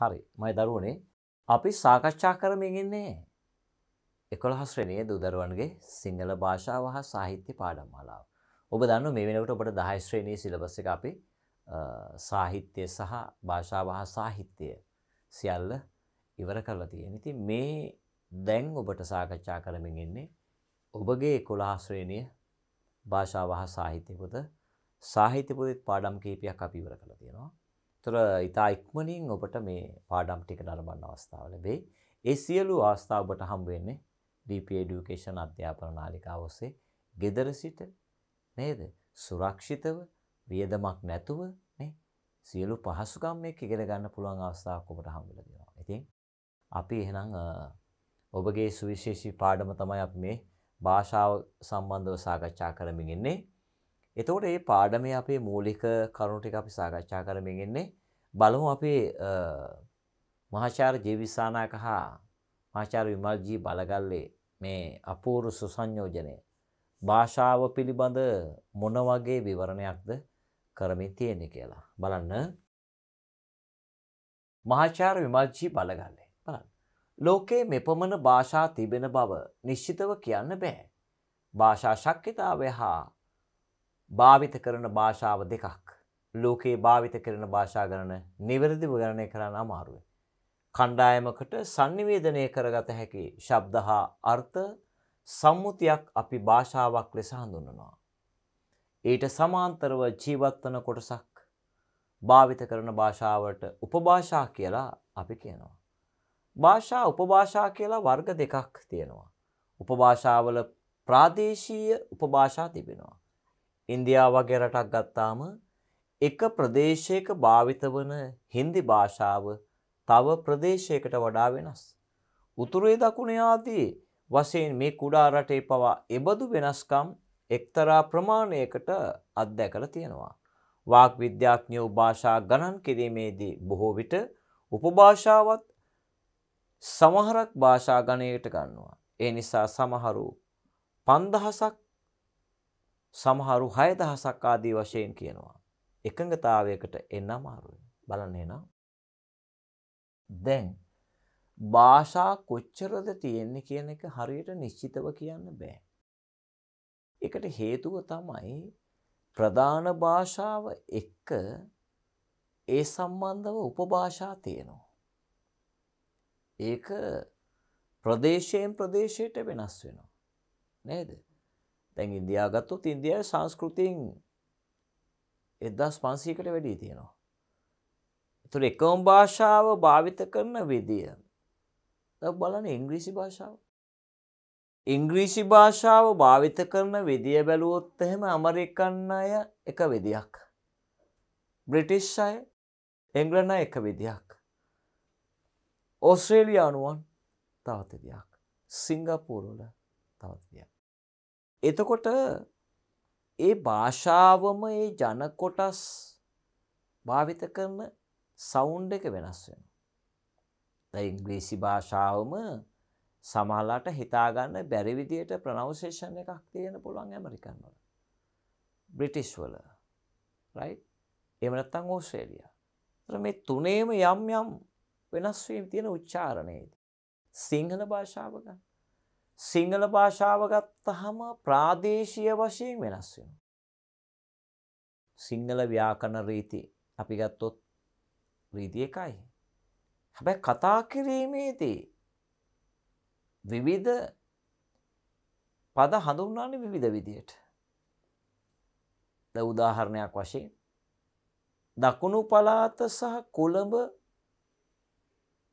හරි මයි දරුවනේ අපි සාකච්ඡා කරමින්න්නේ එකොළහස්ශ්‍රණය දුදරුවන්ගේ සිංහල භාෂාව හා සාහිත්‍ය පාඩම් හලාව. ඔබ දන්න මේ වෙනකට ඔබට දහයිශ්‍රණී සිලබස එක අපි සාහිත්‍යය සහ භාෂාව හා සාහිත්‍යය සියල්ල ඉවර කරලා තියෙන ඉති මේ දැන් ඔබට සාකච්ඡා කරමින්න්නේ ඔබගේ කොළහස්ශ්‍රේණය භාෂාව හා සාහිත්‍යපුත සාහිත්‍යපුදත් පාඩම් කීපයක් අපි ඉවර කළ තියෙනවා තොර ඉතා ඉක්මනින් ඔබට මේ පාඩම් ටික නරඹන්න අවස්ථාව ලැබෙයි. ඒ සියලු අවස්ථා ඔබට හම්බ වෙන්නේ DP Education අධ්‍යාපන නාලිකාව ඔස්සේ gedara සිට නේද? සුරක්ෂිතව වියදමක් නැතුව නේ සියලු පහසුකම් එක්ක ඉගෙන ගන්න පුළුවන් අවස්ථාවක් ඔබට හම්බෙලා දෙනවා. ඉතින් අපි එහෙනම් ඔබගේ සුවිශේෂී පාඩම තමයි අපි මේ භාෂාව සම්බන්ධව සාකච්ඡා කරමින් ඉන්නේ. එතවට ඒ පාඩම අපේ මූලික කරුණටික අපි සාකච්ඡා කරමින් එන්නේ බලමු අපේ මහාචාර ජීවිසානාක හා මාචාර විමල්ජී බලගල්ලේ මේ අපූරු සුසංයෝජනය භාෂාව පිළිබඳ මොන වගේ විවරණයක්ද කරමින් තියෙනෙ කියලා. බලන්න මහාචාර විමල්ජී බලගල්ලේ බලන්න. ලෝකයේ මෙපමණ භාෂා තිබෙන බව නිශ්චිතව කියන්න බෑ. භාෂා ශක්්‍යතාවය හා භාවිත කරන භාෂාව දෙකක්. ලෝකයේ භාවිත කරන භාෂා ගණන නිවැරදිව ගණනය කරන්න අමාරුයි. කණ්ඩායමකට sannivedanaya කරගත හැකි ශබ්ද හා අර්ථ සම්මුතියක් අපි භාෂාවක් ලෙස හඳුන්වනවා. ඊට සමාන්තරව ජීවත් වන කොටසක් භාවිත කරන භාෂාවට උපභාෂා කියලා අපි කියනවා. භාෂා උපභාෂා කියලා වර්ග දෙකක් තියෙනවා. උපභාෂාවල ප්‍රාදේශීය උපභාෂා තිබෙනවා. ඉන්දියාව වගේ රටක් ගත්තාම එක ප්‍රදේශයක භාවිත වන හින්දි භාෂාව තව ප්‍රදේශයකට වඩා වෙනස්. උතුරේ දකුණේ ආදී වශයෙන් මේ කුඩා රටේ පවා එබඳු වෙනස්කම් එක්තරා ප්‍රමාණයකට අත්දැකලා තියෙනවා. වාක් විද්‍යාඥයෝ භාෂා ගණන් කිරීමේදී බොහෝ විට උපභාෂාවත් සමහරක් භාෂා ගණයට ගන්නවා. ඒ නිසා සමහරු 5000ක් සමහරු 6000ක් ආදී වශයෙන් කියනවා. එකඟතාවයකට එන්න අමාරුයි. බලන්න එනවා. දැන් භාෂා කොච්චරද තියෙන්නේ කියන එක හරියට නිශ්චිතව කියන්න බෑ. ඒකට හේතුව තමයි ප්‍රධාන භාෂාව එක්ක ඒ සම්බන්ධව උපභාෂා තියෙනවා. ඒක ප්‍රදේශයෙන් ප්‍රදේශයට වෙනස් වෙනවා. නේද? දැන් ඉන්දියාව ගත්තොත් ඉන්දියාවේ සංස්කෘතියෙන් 1500කට වැඩි තියෙනවා. ඒතර එකම භාෂාව භාවිත කරන විදිය. දැන් බලන්න ඉංග්‍රීසි භාෂාව. ඉංග්‍රීසි භාෂාව භාවිත කරන විදිය බැලුවොත් එහෙම ඇමරිකන් අය එක විදියක්. බ්‍රිටිෂ් අය එංග්‍රණ අය එක විදියක්. ඕස්ට්‍රේලියානුවන් තවත් විදියක්. සිංගප්පූරුවල තවත් විදියක්. එතකොට ඒ භාෂාවම ඒ ජනකොටස් භාවිත කරන සෞන්් එක වෙනස් වෙන. ඉංග්‍රීසි භාෂාවම සමහලාට හිතාගන්න බැරිවිදියට ප්‍රනවශේෂණ එකක් තියෙන පුළුවන් ඇමරිකන්වල. බ්‍රිටිස් වල එමනත්තං ඕස්ට්‍රේලිය. මේ තුනේම යම් යම් වෙනස්වීම් තියෙන උච්චාරණයේද. සිංහල භාෂාවගන්න. සිංහල භාෂාව ගත්තහම ප්‍රාදේශීය වශයෙන් වෙනස් වෙනවා. සිංහල ව්‍යාකරණ රීති අපි ගත්තොත් රීති එකයි. හැබැයි කතා කිරීමේදී විවිධ පද හඳුන්වන්නේ විවිධ විදියට. ද උදාහරණයක් වශයෙන් දකුණු පළාත සහ කොළඹ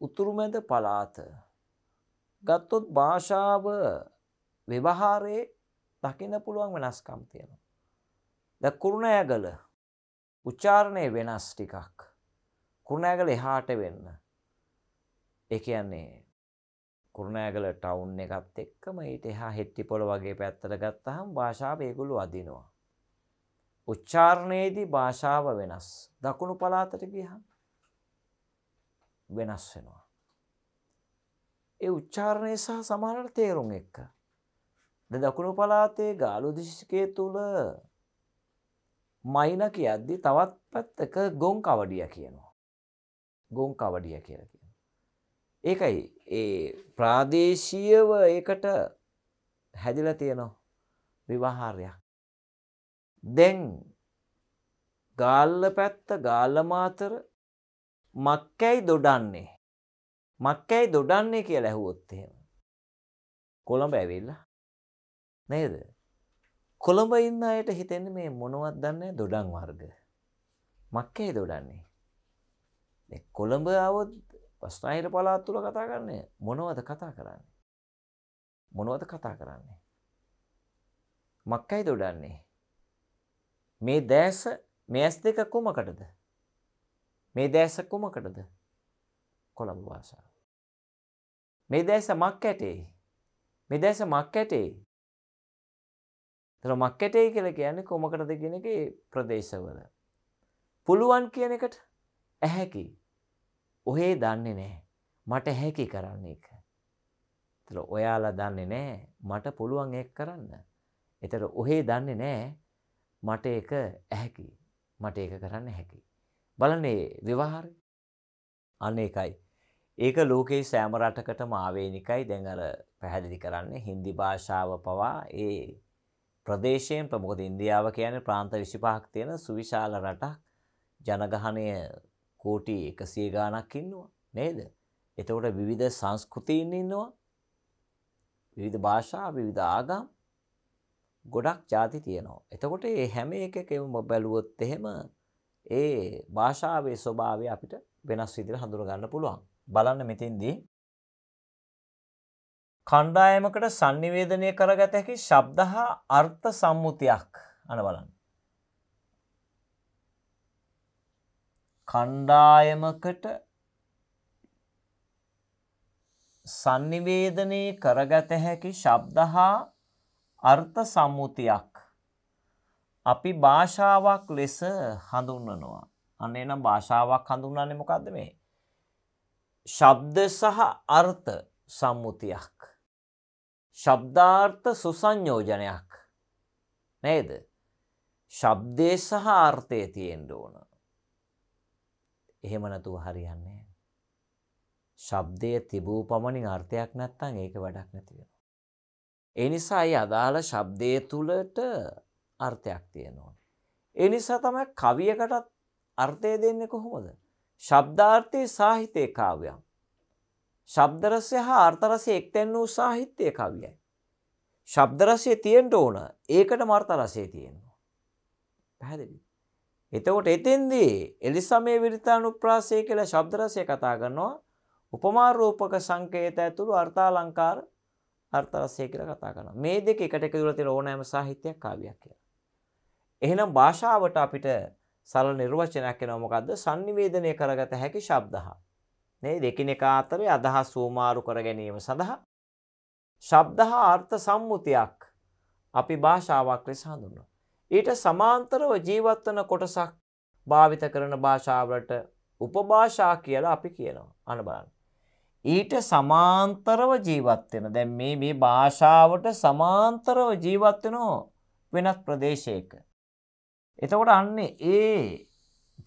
උතුරු මැද පළාත ගත්තොත් භාෂාව ව්‍යවහාරයේ දකින්න පුළුවන් වෙනස්කම් තියෙනවා. ද කුරුණෑගල උච්චාරණය වෙනස් ටිකක්. කුරුණෑගල එහාට වෙන්න. ඒ කියන්නේ කුරුණෑගල ටවුන් එකත් එක්කම ඊට එහා හෙට්ටිපොළ වගේ පැත්තට ගත්තහම භාෂාව ඒගොල්ලෝ අදිනවා. උච්චාරණයේදී භාෂාව වෙනස්. දකුණු පළාතට ගියහම වෙනස් වෙනවා. ඒ උච්චාරණය සහ සමානට තේරුම් එක්ක. ද දකුණු පලාතේ ගාලු දිශිකය තුළ මයින කියද්දි තවත් පැත්තක ගොන් කවඩිය කියනවා. ගොන් කවඩිය කියලා කියන. ඒකයි ඒ ප්‍රාදේශීයව ඒකට හැදිල තියනවා විවාහාරයක්. දැන් ගාල්ල පැත්ත ගාල්ල මාතර මක්කැයි දොඩන්නේ මක්කැයි දොඩන්නේ කියලා ඇහුවොත් එහෙම. කොළඹ ඇවිල්ලා නේද? කොළඹ ඉන්න අයට හිතෙන්නේ මේ මොනවත් දන්නේ දොඩන් වර්ග. මක්කැයි දොඩන්නේ. මේ කොළඹ આવොත් වස්නාහිර පළාත් තුල කතා කරන්නේ මොනවද කතා කරන්නේ? මොනවද කතා කරන්නේ? මක්කැයි දොඩන්නේ. මේ දැස මේ ඇස් දෙක කොමකටද? මේ දැස කොමකටද? කොළඹ භාෂාව. මේ දැස මක් ඇටේ. මේ දැස මක් ඇටේ. තර මක් ඇටේ කියල කියන්නේ කොමකටද කියන එක ප්‍රදේශවල. පුළුවන් කියන එකට ඇහැකි. ඔහේ දන්නේ නෑ. මට හැකි කරන්න එක. තර ඔයාලා දන්නේ නෑ මට පුළුවන් එක් කරන්න. එතට ඔහේ දන්නේ නෑ මට එක ඇහැකි මට ඒක කරන්න හැකි. බලන්නේ විවාහරි අන්න එකයි ඒක ලෝකයේ සෑම රටකටම ආවේනිකයි දැන් අර පැහැදිලි කරන්නේ හින්දි භාෂාව පවා ඒ ප්‍රදේශයෙන් ප්‍රමුඛද ඉන්දියාව කියන්නේ ප්‍රාන්ත 25ක් තියෙන සුවිශාල රටක් ජනගහනය කෝටි 100 ගාණක් ඉන්නවා නේද? එතකොට විවිධ සංස්කෘතීන් ඉන්නවා. විවිධ භාෂා, විවිධ ආගම් ගොඩක් ಜಾති තියෙනවා. එතකොට මේ හැම එකකම බැලුවොත් එහෙම ඒ භාෂාවේ ස්වභාවය අපිට වෙනස් විදිහට හඳුනා ගන්න පුළුවන්. බලන්න මෙතින්දී කණ්ඩායමකට sannivedanaya කරගත හැකි ශබ්ද හා අර්ථ සම්මුතියක් අන බලන්න. කණ්ඩායමකට sannivedanaya කරගත හැකි ශබ්ද හා අර්ථ සම්මුතියක් අපි භාෂාවක් ලෙස හඳුන්වනවා. අන්න එනම් භාෂාවක් හඳුන්වන්නේ මොකද්ද මේ? ශබ්ද සහ අර්ථ සම්මුතියක්. ශබ්දාර්ථ සුසංයෝජනයක් නේද. ශබ්දය සහ අර්ථය තියෙන්ට ඕන. එහෙම නැතුව හරියන්නේ. ශබ්දය තිබූ පමණින් අර්ථයක් නැත්තං ඒක වැඩක් නැතිවෙන. එනිසා ඒ අදාළ ශබ්දය තුළට අර්ථයක් තියෙනවා. එනිසා තමයි කවියකටත් අර්ථය දෙන්නේ කොහොමද. ශබ්දාර්ථයේ සාහිත්‍ය කාව්‍යයක්. ශබ්දරසය හා අර්ථරසය එක්තැන් වූ සාහිත්‍ය කවියයි. ශබ්දරසය තියෙන්ට ඕන ඒකට මර්ථරසය තියෙනවා. පැහැදිලි. එතකොට එතෙන්දී එලිසමේ විරිතානු ප්‍රාසය කියල ශබ්දරසය කතා කරනවා උපමාරූපක සංකේත ඇතුළු අර්ථාලංකාර අර්ථරසය කියල කතා කරන මේ දෙක එකට එක දුරතිර ඕනෑම සාහිත්‍යයක් කාවයක් කියලා. එහෙනම් භාෂාවට අපිට සරල නිර්වචනයක් එනවා මොකද්ද? sannivedanaya කරගත හැකි ශබ්දහ. නේද? එකිනෙකා අතරේ අදහස් වෝමාරු කර ගැනීම සඳහා ශබ්දහ අර්ථ සම්මුතියක් අපි භාෂාවක් ලෙස හඳුන්වනවා. ඊට සමාන්තරව ජීවත් වන කොටසක් භාවිත කරන භාෂාවලට උපභාෂා කියලා අපි කියනවා. අන බලන්න. ඊට සමාන්තරව ජීවත් වෙන. දැන් මේ මේ භාෂාවට සමාන්තරව ජීවත් වෙනෝ වෙනත් ප්‍රදේශයක. එතකොට අන්නේ ඒ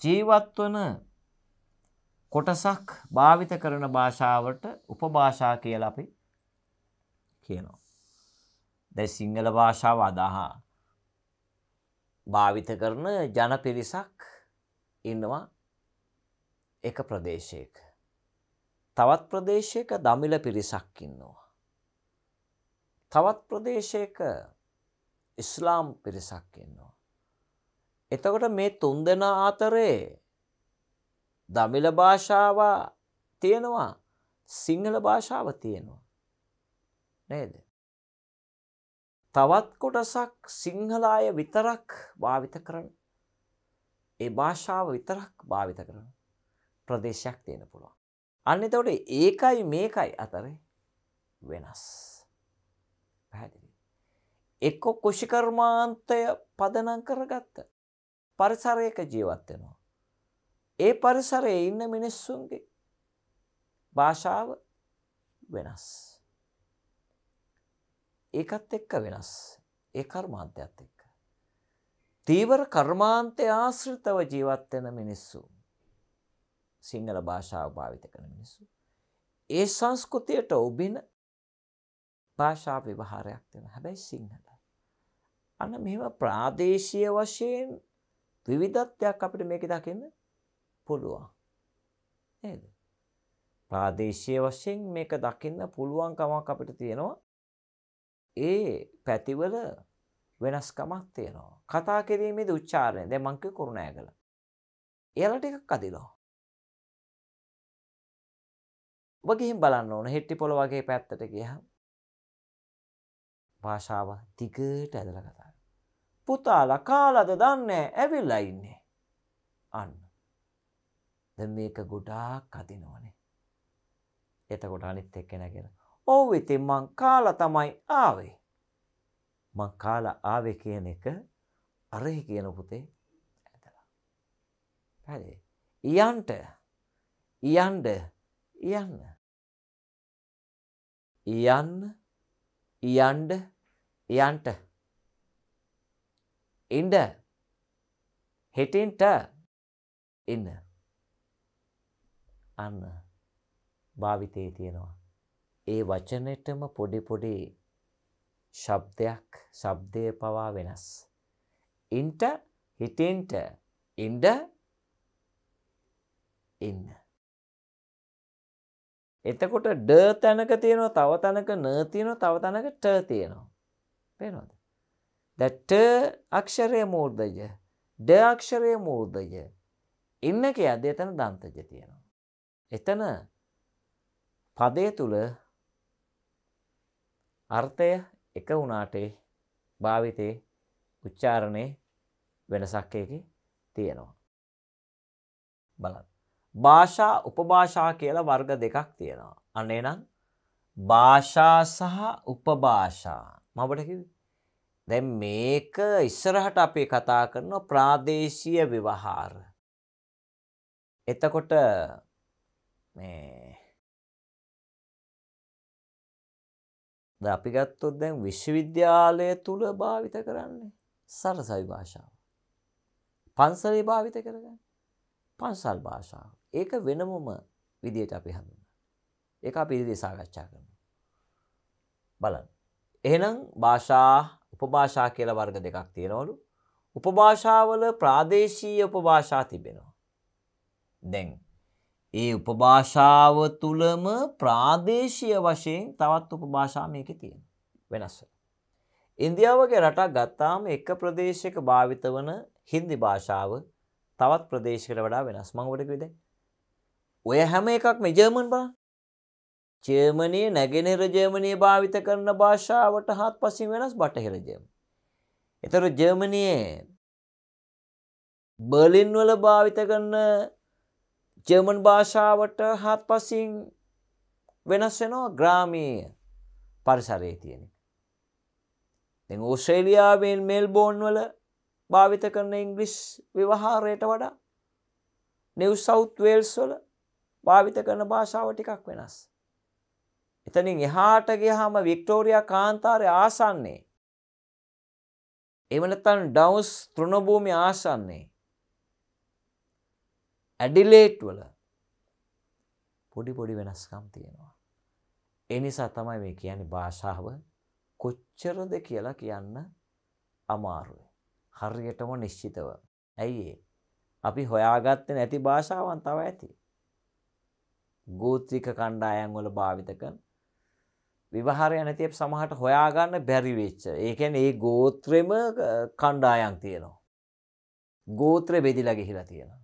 ජීවත්වන කොටසක් භාවිත කරන භාෂාවට උපභාෂා කියලා අපි කියනවා. දැන් සිංහල භාෂාව අදාහා භාවිත කරන ජනපිරිසක් ඉන්නවා එක ප්‍රදේශයක. තවත් ප්‍රදේශයක දමිල පිරිසක් ඉන්නවා. තවත් ප්‍රදේශයක ඉස්ලාම් පිරිසක් ඉන්නවා. එතකොට මේ තුන්දෙනා අතරේ දමිළ භාෂාව තියෙනවා සිංහල භාෂාව තියෙනවා. නේද. තවත් කොටසක් සිංහලාය විතරක් භාවිත කරන ඒ භාෂාව විතරක් භාවිත කරන ප්‍රදේශයක් තියෙන පුළුවන්. අන්න එතකොට ඒකයි මේකයි අතරේ වෙනස්. පැහැදිලි. එක්කො කුෂිකර්මාන්තය පදනං කරගත්ත. පරිසරයක ජීවත් වෙනවා. ඒ පරිසරයේ ඉන්න මිනිස්සුන්ගේ භාෂාව වෙනස්. ඒකත් එක්ක වෙනස්. ඒ කර්මාන්තයත් එක්ක. තීවර කර්මාන්තය ආශ්‍රිතව ජීවත් වෙන මිනිස්සු සිංහල භාෂාව භාවිත කරන මිනිස්සු ඒ සංස්කෘතියට ඔබින භාෂා විවහාරයක් තියෙනවා. හැබැයි සිංහල. අන්න මෙහෙම ප්‍රාදේශීය වශයෙන් විවිධත්වයක් අපිට මේක දකින්න පුළුවන්. නේද? ප්‍රාදේශීය වශයෙන් මේක දකින්න පුළුවන්කමක් අපිට තියෙනවා. ඒ පැතිවල වෙනස්කමක් තියෙනවා. කතා කිරීමේදී උච්චාරණය. දැන් මං කිය කරුණායකල. එයාලා ටිකක් අදිනවා. ඔබ ගිහින් බලන්න ඕන හෙට්ටිපොළ වගේ පැත්තට ගියහම භාෂාව දිගට ඇදලා කතා පුතාල කාලද දන්නේ ඇවිල්ලා ඉන්නේ. අන්න. ද මේක ගොඩාක් අදිනවනේ. එතකොට අනිත් එක්කෙනගෙන. ඔව් ඉතින් මං කාලා තමයි ආවේ. මං කාලා ආවේ කියන එක අරහි කියන පුතේ ඇදලා. හරි. යන්ට යන්ඩ යන්න. යන්න යන්ඩ යන්ට ඉන්ඩ හෙටින්ට ඉන්න අන්න භාවිතයේ තියෙනවා. ඒ වචනෙටම පොඩිපොඩි ශබ්දයක් ශබ්දය පවා වෙනස්. ඉන්ට හිටෙන්ට ඉන්ඩ ඉන්න. එතකොට ඩ තැනක තියෙනවා තව තැනක නතියන තව තැනක ට තියෙනවා. පෙනොද. දැට්ට අක්ෂරය මූර්ධජ ඩ අක්ෂරය මූර්ධජ ඉන්න කිය අද එතන දන්තජ තියෙනවා. එතන පදය තුළ අර්ථය එක වුණාටේ භාවිතය උච්චාරණය වෙනසක්කයකි තියෙනවා. බලන්න. භාෂා උපභාෂා කියලා වර්ග දෙකක් තියෙනවා. අන්නේ නම් භාෂා සහ උපභාෂා මබට කිවි දැන් මේක ඉස්සරහට අපි කතා කරන ප්‍රාදේශීය ව්‍යවහාර. එතකොට මේ දැන් අපි ගත්තොත් දැන් විශ්වවිද්‍යාලය තුල භාවිත කරන්නේ සරසවි භාෂාව. පන්සලේ භාවිත කරගන්න. පන්සල් භාෂාව. ඒක වෙනමම විදියට අපි හඳුන්වනවා. ඒක අපි ඉදිරියේ සාකච්ඡා කරනවා. බලන්න. එහෙනම් භාෂා උපභාෂා කියලා වර්ග දෙකක් තියෙනවලු. උපභාෂාවල ප්‍රාදේශීය උපභාෂා තිබෙනවා. දැන් ඒ උපභාෂාව තුළම ප්‍රාදේශීය වශයෙන් තවත් උපභාෂා මේකේ තියෙනවා. වෙනස්. ඉන්දියාවගේ රටක් ගත්තාම එක ප්‍රදේශයක භාවිත වන හින්දි භාෂාව තවත් ප්‍රදේශයකට වඩා වෙනස්. මම ඔබට කිව්වේ ඔය හැම එකක්ම ජර්මන් බලන්න. ජර්මනය නැගෙනර ජර්මනය භාවිත කරන භාෂාවට හත් පසින් වෙනස් බටහිර ජර්ම. එතර ජර්මනයේ බර්ලින්වල භාවිත කරන ජර්මන් භාෂාවට හත් පසින් වෙනස් වෙනවා ග්‍රාමීය පරිසරයේ තියෙන. දෙ ඕස්ට්‍රේලියාවෙන් මෙල් බෝන් වල භාවිත කරන ඉංග්‍රිස් විවහාරයට වඩා නිව් සෞත් වේල්ස් වල භාවිත කරන භාෂාව ටිකක් වෙනස්. එතනින් එහාට ගියාම වික්ටෝරියා කාන්තාරයේ ආසන්නේ. එහෙම නැත්නම් ඩවුන්ස් තෘණභූමිය ආසන්නේ. ඇඩිලේට් වල පොඩි පොඩි වෙනස්කම් තියෙනවා. ඒ නිසා තමයි මේ කියන්නේ භාෂාව කොච්චරද කියලා කියන්න අමාරුයි. හරියටම නිශ්චිතව. ඇයි අපි හොයාගත්තේ නැති භාෂාවන් තව ඇති. ගෝත්‍රික කණ්ඩායම් වල භාවිත කරන විවහාරය නැති සමහට හොයාගන්න බැරි වෙච්ච. ඒ කියන්නේ ඒ ගෝත්‍රෙම කණ්ඩායම් තියෙනවා. ගෝත්‍රෙ බෙදිලා ගිහිලා තියෙනවා.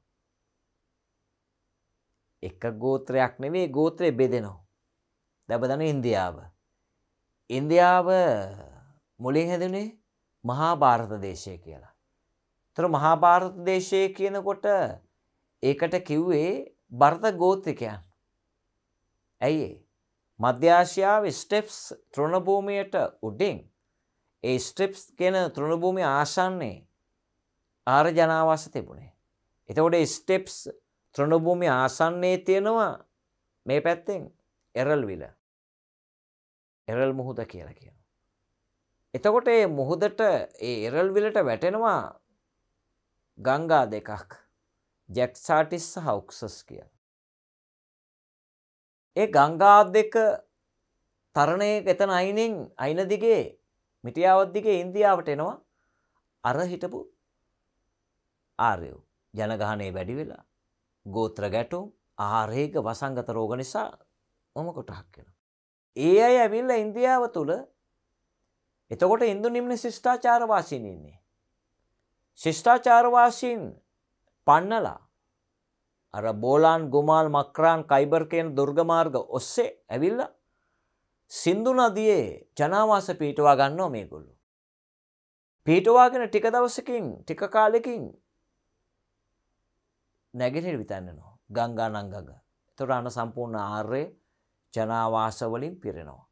එක ගෝත්‍රයක් නෙවෙයි ගෝත්‍රෙ බෙදෙනවා. දැන් බලන්න ඉන්දියාව. ඉන්දියාව මුලින් හැදුනේ මහා ಭಾರತ දේශය කියලා. ඒතර මහා ಭಾರತ දේශය කියනකොට ඒකට කිව්වේ භරත ගෝත්‍රිකයන්. ඇයි ඒ? මධ්‍යාශයාව ස්ටෙප්ස් තෘණභූමයට උඩින් ඒ ස්ට්‍රිප්ස් කියන තෘණභූමි ආශන්නේ ආර ජනාවාස තිබුණේ. එතකොට ස්ටෙප්ස් තෘණභූමි ආසන්නේ තියෙනවා මේ පැත්තෙන් එරල් විල එරල් මුහුද කියලා කියන. එතකොට ඒ මුහුදට ඒ එරල් විලට වැටෙනවා ගංගා දෙකක් ජැක්සාටිස් සහ උක්සස් කියලා. ඒ ගංගා දෙක තරණය වෙතන අයිනෙන් අයින දිගේ මිටියාවත් දිගේ ඉන්දියාවට එනවා අර හිටපු ආර්යෝ ජනගහනය වැඩි වෙලා ගෝත්‍ර ගැටුම් ආරේක වසංගත රෝග නිසා මොම කොටහක් වෙන. ඒ අය ඇවිල්ල ඉන්දියාව තුළ එතකොට ඉන්දු නිම්න ශිෂ්ඨාචාරවාසින් ඉන්නේ. ශිෂ්ඨාචාරවාසින් පන්නලා අර බෝලාන් ගුමාල් මක්රාන් කයිබර්කයෙන් දුර්ගමාර්ග ඔස්සේ ඇවිල්ල සින්දු නදියේ ජනවාස පීටවා ගන්නෝ මේගොල්ලු. පීටවාගෙන ටික දවසකින් ටික කාලෙකින් නැගෙනට විතන්නනවා ගංගා නංගග තොට අන සම්පූර්ණ ආර්ය ජනවාසවලින් පිරෙනවා.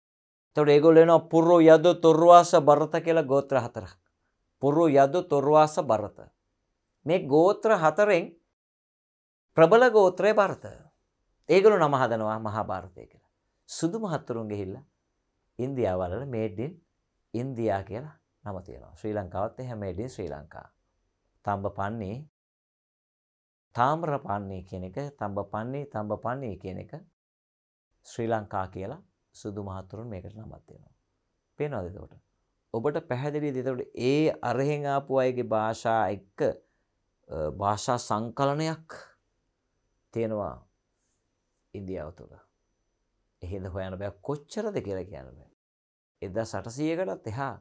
තොට ඒගොල්ලෙන පුරු යද තොරවාස බරත කියලා ගෝත්‍ර හතරක්. පුරු යද තොරවාස බරත. මේ ගෝත්‍ර හතරෙන් ප්‍රබල ගෝත්‍රය පර්ථ. ඒගොලු නම හදනවා මහා භාරතය කියලා. සුදු මහත්තුරුන් ගිහිල්ලා ඉන්දියාවල මේඩ්ඩින් ඉන්දියා කියලා නම තියෙනවා. ශ්‍රී ලංකාවත් එහෙම මේඩ්ඩින් ශ්‍රී ලංකා. තඹ පන්නේ තාම්‍ර පන්නේ කියන එක තඹ පන්නේ තඹ පන්නේ කියන එක ශ්‍රී ලංකා කියලා සුදු මහත්තුරුන් මේකට නමත් තියෙනවා. පේනවද එතකොට? ඔබට පැහැදිලිද එතකොට ඒ අරහෙන් ආපු අයගේ භාෂා එක්ක භාෂා සංකලනයක් තියෙනවා ඉන්දියාව තුළ. එහෙද හොයන බෑ කොච්චරද කියලා කියන්න බෑ. එදා 800කටත් එහා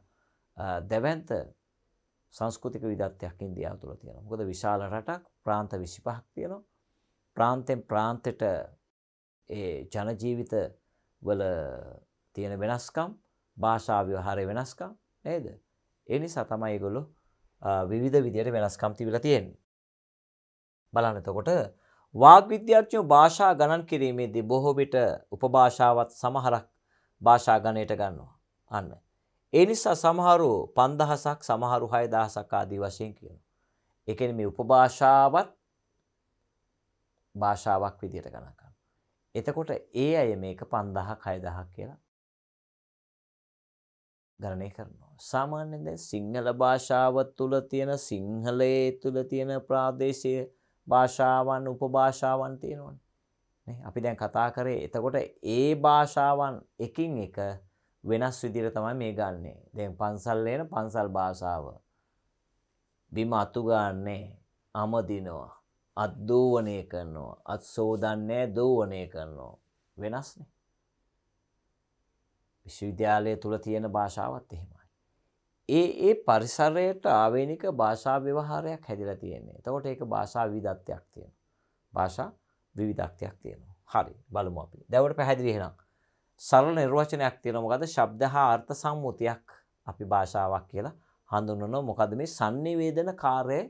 දැවැන්ත සංස්කෘතික විදත්යක් ඉන්දියාව තුළ තියෙනවා. මොකද විශාල රටක් ප්‍රාන්ත 25ක් තියෙනවා. ප්‍රාන්තෙන් ප්‍රාන්තයට ඒ ජන ජීවිත වල තියෙන වෙනස්කම්, භාෂා ව්‍යවහාරයේ වෙනස්කම් නේද? ඒ නිසා තමයි ඒගොල්ලෝ විවිධ විදියට වෙනස්කම් තිබිලා තියෙන්නේ. බලන්න එතකොට වාග් විද්‍යාඥයෝ භාෂා ගණන් කිරීමේදී බොහෝ විට උපභාෂාවත් සමහරක් භාෂා ගණයට ගන්නවා. අන්න. ඒ නිසා සමහරු 5000ක් සමහරු 6000ක් ආදී වශයෙන් කියනවා. ඒ කියන්නේ මේ උපභාෂාවත් භාෂාවක් විදියට ගණන් කරනවා. එතකොට ඒ අය මේක 5000ක් 6000ක් කියලා ගණනය කරනවා. සාමාන්‍යයෙන් දැන් සිංහල භාෂාව තුළ තියෙන සිංහලයේ තුළ තියෙන ප්‍රාදේශීය භාෂාවන් උපභාෂාවන් තියෙනවනේ. නේ අපි දැන් කතා කරේ එතකොට ඒ භාෂාවන් එකින් එක වෙනස් විදිහට තමයි මේ ගන්නෙ. දැන් පන්සල් ලේන පන්සල් භාෂාව. බිම අතු ගන්නෙ, අමදිනවා, අත් දෝවණය කරනවා, අත් සෝදන්නේ දෝවණය කරනවා. වෙනස්නේ. විශ්වවිද්‍යාලය තුල තියෙන භාෂාවත් එහෙමයි. ඒ ඒ පරිසරයට ආවේනික භාෂා ව්‍යවහාරයක් හැදිලා තියෙන්නේ. එතකොට ඒක භාෂා විවිධත්වයක් තියෙනවා. භාෂා විවිධත්වයක් තියෙනවා. හරි බලමු අපි. දැන් පැහැදිලි එහෙනම්. සරල නිර්වචනයක් තියෙනවා මොකද? ශබ්ද හා අර්ථ සම්මුතියක් අපි භාෂාවක් කියලා හඳුන්වනවා. මොකද මේ sannivedana කාර්යය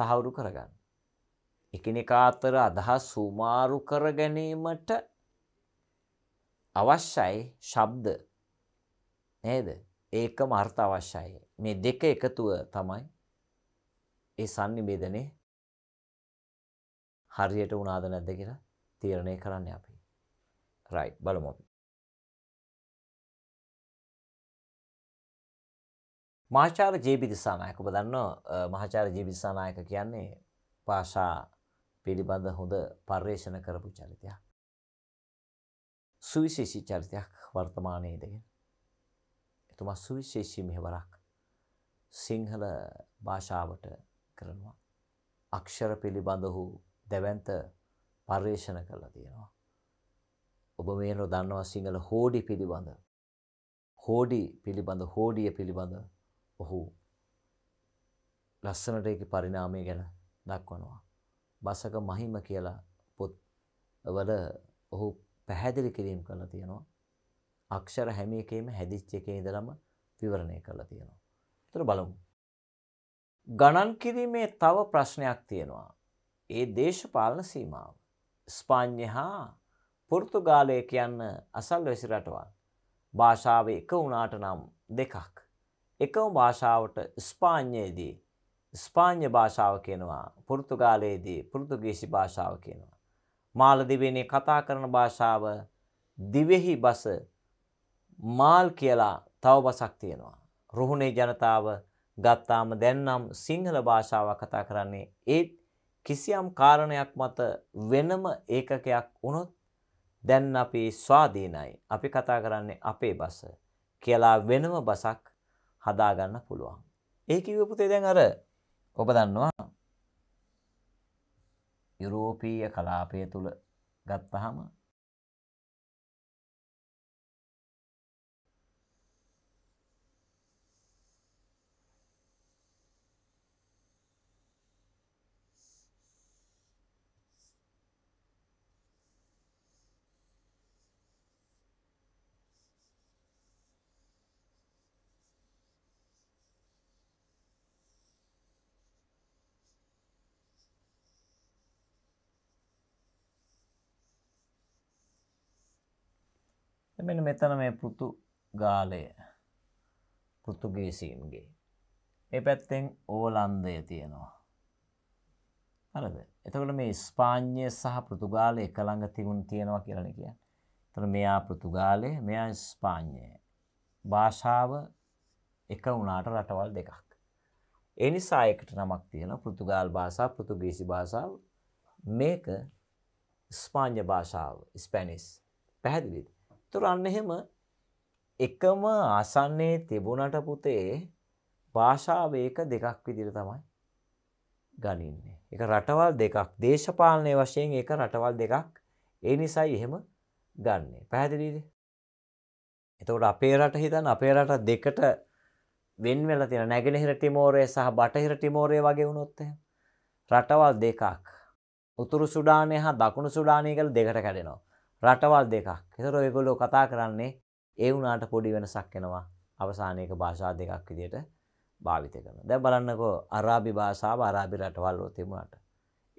තහවුරු කරගන්න. එකිනෙකා අතර අදහස් සූමාරු කර ගැනීමට අවශ්‍යයි ශබ්ද. නේද? ඒකම අර්ථ අවශ්‍යයි. මේ දෙක එකතුව තමයි ඒ sannivedane හරියට වුණාද නැද්ද කියලා තීරණය කරන්නේ අපි. right බලමු අපි. මහාචාර්ය ජේබි දිසානායක ඔබ දන්නවා මහාචාර්ය ජේබි දිසානායක කියන්නේ භාෂා පිළිබඳ හොඳ පර්යේෂණ කරපු චරිතයක්. සුවිශේෂී චරිතයක් වර්තමානයේ ඉඳගෙන එතුමා සුවිශේෂී මෙහෙවරක් සිංහල භාෂාවට කරනවා. අක්ෂර පිළිබඳහු දැවන්ත පර්යේෂණ කරලා තියෙනවා. ඔබ මේ නොදන්නවා සිංහල හෝඩි පිළිබඳ හෝඩි පිළිබඳ හෝඩිය පිළිබඳ ඔහු ලස්සනට ඒක පරිණාමය ගැන දක්වනවා. බසක මහිම කියලා පොත් වල ඔහු පැහැදිලි කිරීම් කරලා තියෙනවා. අක්ෂර හැම එකේම හැදිච්ච එකේ ඉඳලම විවරණය කරලා තියෙනවා. ඒතර බලමු. ගණන් කිරීමේ තව ප්‍රශ්නයක් තියෙනවා. ඒ දේශපාලන සීමාව. ස්පාඤ්ඤ හා පෘතුගාලය කියන්න අසල්වැසි රටවල්. භාෂාව එක වුණාට නම් දෙකක්. එකම භාෂාවට ස්පාඤ්ඤයේදී ස්පාඤ්ඤ භාෂාව කියනවා. පෘතුගාලයේදී පෘතුගීසි භාෂාව කියනවා. මාලදිවයිනේ කතා කරන භාෂාව දිවෙහි බස මාල් කියලා තවබසක් තියෙනවා. රුහුණේ ජනතාව ගත්තාම දැන්නම් සිංහල භාෂාව කතා කරන්නේ ඒත් කිසියම් කාරණයක් මත වෙනම ඒකකයක් වුණොත් දැන් අපි ස්වාධීනයි. අපි කතා කරන්නේ අපේ බස කියලා වෙනම බසක් හදාගන්න පුළුවන්. ඒ කිව්ව පුතේ දැන් අර ඔබ දන්නවා යුරෝපීය කලාපය තුල ගත්තහම මෙන්න මෙතන මේ පෘතු ගාලය පෘතුගේසීන්ගේ ඒ පැත්තෙන් ඕලන්දය තියෙනවා හරද එතකට මේ ස්පාඥය සහ පෘතුගාලය එකළඟ තිබුණ තියෙනවා කියලන කිය තර මෙයා පෘතුගාලය මෙයා ස්පාඥය භාෂාව එක වුණාට රටවල් දෙකක් එනිසා එකට නමක් තියෙන පෘතුගාල් භාෂා පෘතුගේසි භාෂාව මේක ස්පාඥ භාෂාව ස්පැනිස් පැහැදිලිද තුර අන්න එහෙම එකම ආසන්නේ තිබුණට පුතේ භාෂාවේක දෙකක් විදිර තමයි ගනින්නේ. එක රටවල් දෙකක් දේශපාලනය වශයෙන් ඒක රටවල් දෙකක් ඒ නිසයි එහෙම ගන්නේ. පැහැදිලීද. එතවට අපේ රට හිතන් අපේ රට දෙකට වෙන්වෙල තින නැගෙනහිර ටිමෝරය සහ බටහිර ටිමෝරය වගේ වුණොත්තය. රටවල් දෙකක්. උතුරු සුඩානය හා දකුණු සුඩානය කළ දෙකට කැඩෙනවා. රටවල් දෙකක්. ඒතර ඔයගොල්ලෝ කතා කරන්නේ ඒ වුණාට පොඩි වෙනසක් එනවා අවසානයේක භාෂා දෙකක් විදිහට භාවිත කරනවා. දැන් බලන්නකෝ අරාබි භාෂාව අරාබි රටවල් වල තිබුණාට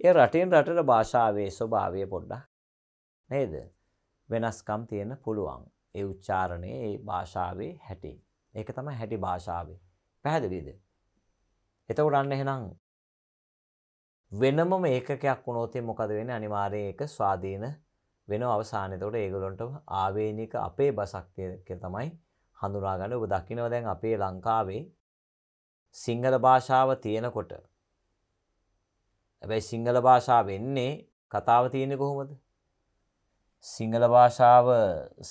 ඒ රටින් රටට භාෂාවේ ස්වභාවය පොඩ්ඩක් නේද? වෙනස්කම් තියෙන පුළුවන්. ඒ උච්චාරණයේ ඒ භාෂාවේ හැටි. ඒක තමයි හැටි භාෂාවේ. පැහැදිලිද? එතකොට අන්න එහෙනම් වෙනමම ඒකකයක් වුණොත් මොකද වෙන්නේ? අනිවාර්යයෙන් ඒක ස්වාධීන වෙන අවසානය තොට ඒගොලොන්ට ආවේනික අපේ බසක්තිය තමයි හඳුනාගන්න ඔබ දකිනව දැන් අපේ ලංකාවේ සිංහල භාෂාව තියෙනකොට ඇබැයි සිංහල භාෂා වෙන්නේ කතාව තියෙන කොහොමද සිංහල භාෂාව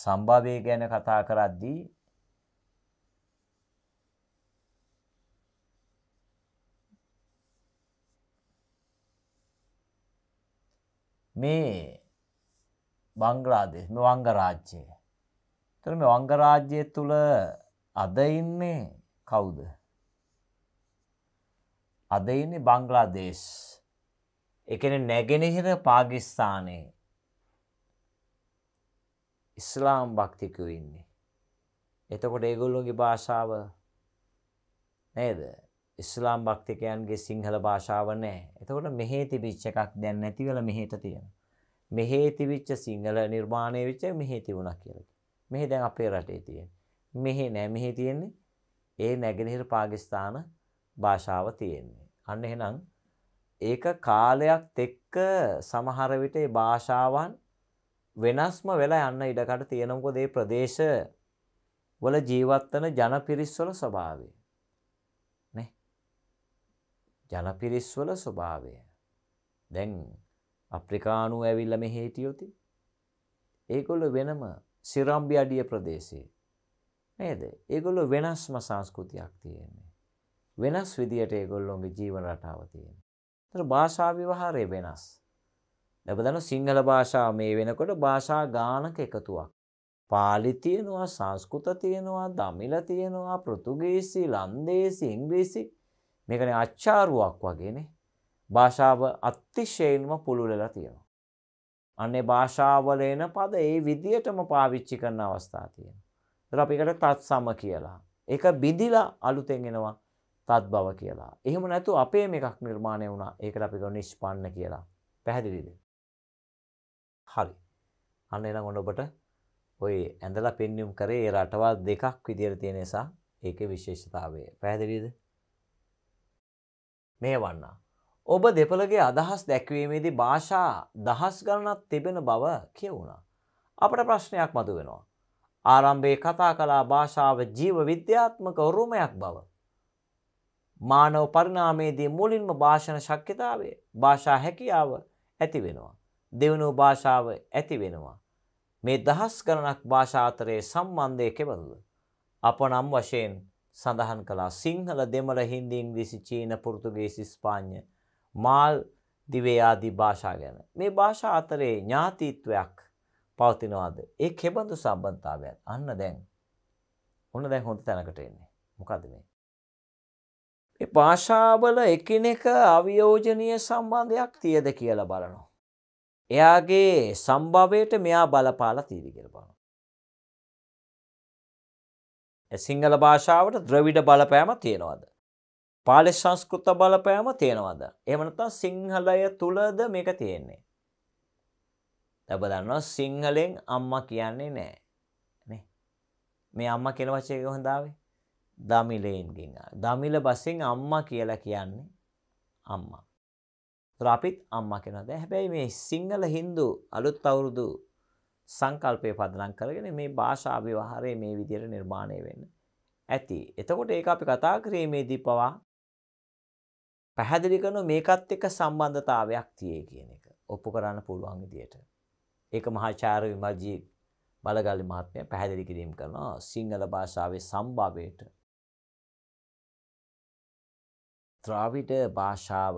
සම්භාවය ගැන කතා කරද්දී මේ බංග්‍රාදේශ මේ වංගරාජ්‍යය. එතන මේ වංගරාජ්‍යය තුල අද ඉන්නේ කවුද? අද ඉන්නේ බංග්ලාදේශ්. ඒ කියන්නේ නැගෙනහිර පාකිස්තානයේ ඉස්ලාම් භක්තිකයෝ ඉන්නේ. එතකොට ඒගොල්ලෝගේ භාෂාව නේද? ඉස්ලාම් භක්තිකයන්ගේ සිංහල භාෂාව නැහැ. එතකොට මෙහි තිබිච්ච එකක් දැන් නැති වෙලා මෙහෙට තියෙනවා. මෙහි තිබිච්ච සිංහල නිර්මාණය වෙච්ච මෙහි තිබුණා කියලා. මෙහි දැන් අපේ රටේ තියෙන. මෙහි නෑ මෙහි තියෙන්නේ ඒ නැගෙනහිර පාකිස්තාන භාෂාව තියෙන්නේ. අන්න එහෙනම් ඒක කාලයක් එක්ක සමහර විට ඒ භාෂාවන් වෙනස්ම වෙලා යන්න ඉඩකට තියෙන මොකද ඒ ප්‍රදේශ වල ජීවත් වෙන ජනපිරිස්වල ස්වභාවය නේ ජනපිරිස්වල ස්වභාවය දැන් අප්‍රිකානු ඇවිල්ල මෙ හේටියොති ඒගොල්ල වෙනම සිරම්බි අඩිය ප්‍රදේශයේ නේද ඒගොල්ල වෙනස්ම සංස්කෘතියක් තියෙන්නේ වෙනස් විදියට ඒගොල්ලොන්ගේ ජීවන රටාව තියෙන තර භාෂාවිවහාරය වෙනස් ලැබදන සිංහල භාෂාව මේ වෙනකොට භාෂා ගානක එකතුවක් පාලි තියෙනවා සංස්කෘත තියෙනවා දමිල තියෙනවා පෘතුගේසි ලන්දේසි ඉංග්‍රීසි මේකන අච්චාරුවක් වගේනේ භාෂාව අත්තිශයෙන්ම පුළුලලා තියෙනවා. අන්නේ භාෂාවල එන පද ඒ විදියටම පාවිච්චි කරන අවස්ථා තියෙන. දර අපිකට තත් සම කියලා. ඒක බිදිලා අලුතෙන් එනවා තත් බව කියලා. එහෙම නැතු අපේ මේකක් නිර්මාණය වුණා ඒකට අපික නිෂ්පන්න කියලා. පැහැදිලිද. හරි. අන්න එනම් ඔන්න ඔබට ඔය ඇඳලා පෙන්නුම් කරේ ඒ රටවල් දෙකක් විදියට තියෙන නිසා ඒකේ විශේෂතාවය. පැහැදිලිද? මෙහෙවන්නා. ඔබ දෙපළගේ අදහස් දැක්වීමේදී භාෂා දහස් ගණනක් තිබෙන බව කියවුණා. අපට ප්‍රශ්නයක් මතු වෙනවා. ආරම්භයේ කතා කලා භාෂාව ජීව විද්‍යාත්මක උරුමයක් බව. මානව පරිනාමේදී මුලින්ම භාෂණ ශක්්‍යතාවය භාෂා හැකියාව ඇති වෙනවා. දෙවනු භාෂාව ඇති වෙනවා. මේ දහස් ගණනක් භාෂාතරයේ සම්බන්ධය කෙවල්ල. අප නම් වශයෙන් සඳහන් කලා සිංහල දෙමළ හින්දි ඉංග්‍රීසි චීන පුෘතුගේ සිස්පාඥ මාල් දිවේ ආදී භාෂා ගැන. මේ භාෂා අතරේ ඥාතිත්වයක් පවතිනවාද? ඒ කෙබඳු සම්බන්ධතාවයක්? අන්න දැන්. ඔන්න දැන් හොඳ තැනකට එන්නේ. මොකද මේ? මේ භාෂාවල එකිනෙක අවියෝජනීය සම්බන්ධයක් තියද කියලා බලනවා. එයාගේ සම්භවයට මෙයා බලපාලා තියෙද කියලා බලනවා. සිංහල භාෂාවට ද්‍රවිඩ බලපෑම තියෙනවද? පාලි සංස්කෘත බලපෑම තියෙනවද. එමනතා සිංහලය තුළද මේක තියෙන්නේ. තැබ දන්නවා සිංහලෙන් අම්ම කියන්නේ නෑ. මේ අම්ම කෙන වචයක හොඳාවේ දමිලයෙන්ගෙන් දමිල බසින් අම්මා කියලා කියන්නේ අම්මා. ත්‍රාපිත් අම්මා කෙනද හැබැයි මේ සිංහල හින්දු අලුත් අවුරුදු සංකල්පය පදනම් කරගෙන මේ භාෂා විවහාරය මේ විදියට නිර්මාණය වෙන්න. ඇති එතකොට ඒක අපි කතා කිරීමේදී පවා පැහැදිලි කරන මේකත් එක්ක සම්බන්ධතාවයක් තියේ කියන එක ඔප්පු කරන්න පුළුවන් විදියට. ඒක මහාචාර්ය විමල්ජී බලගල්ලි මහත්මයා පැහැදිලි කිරීම කරනවා සිංහල භාෂාවේ සම්භාවයට. ද්‍රාවිඩ භාෂාව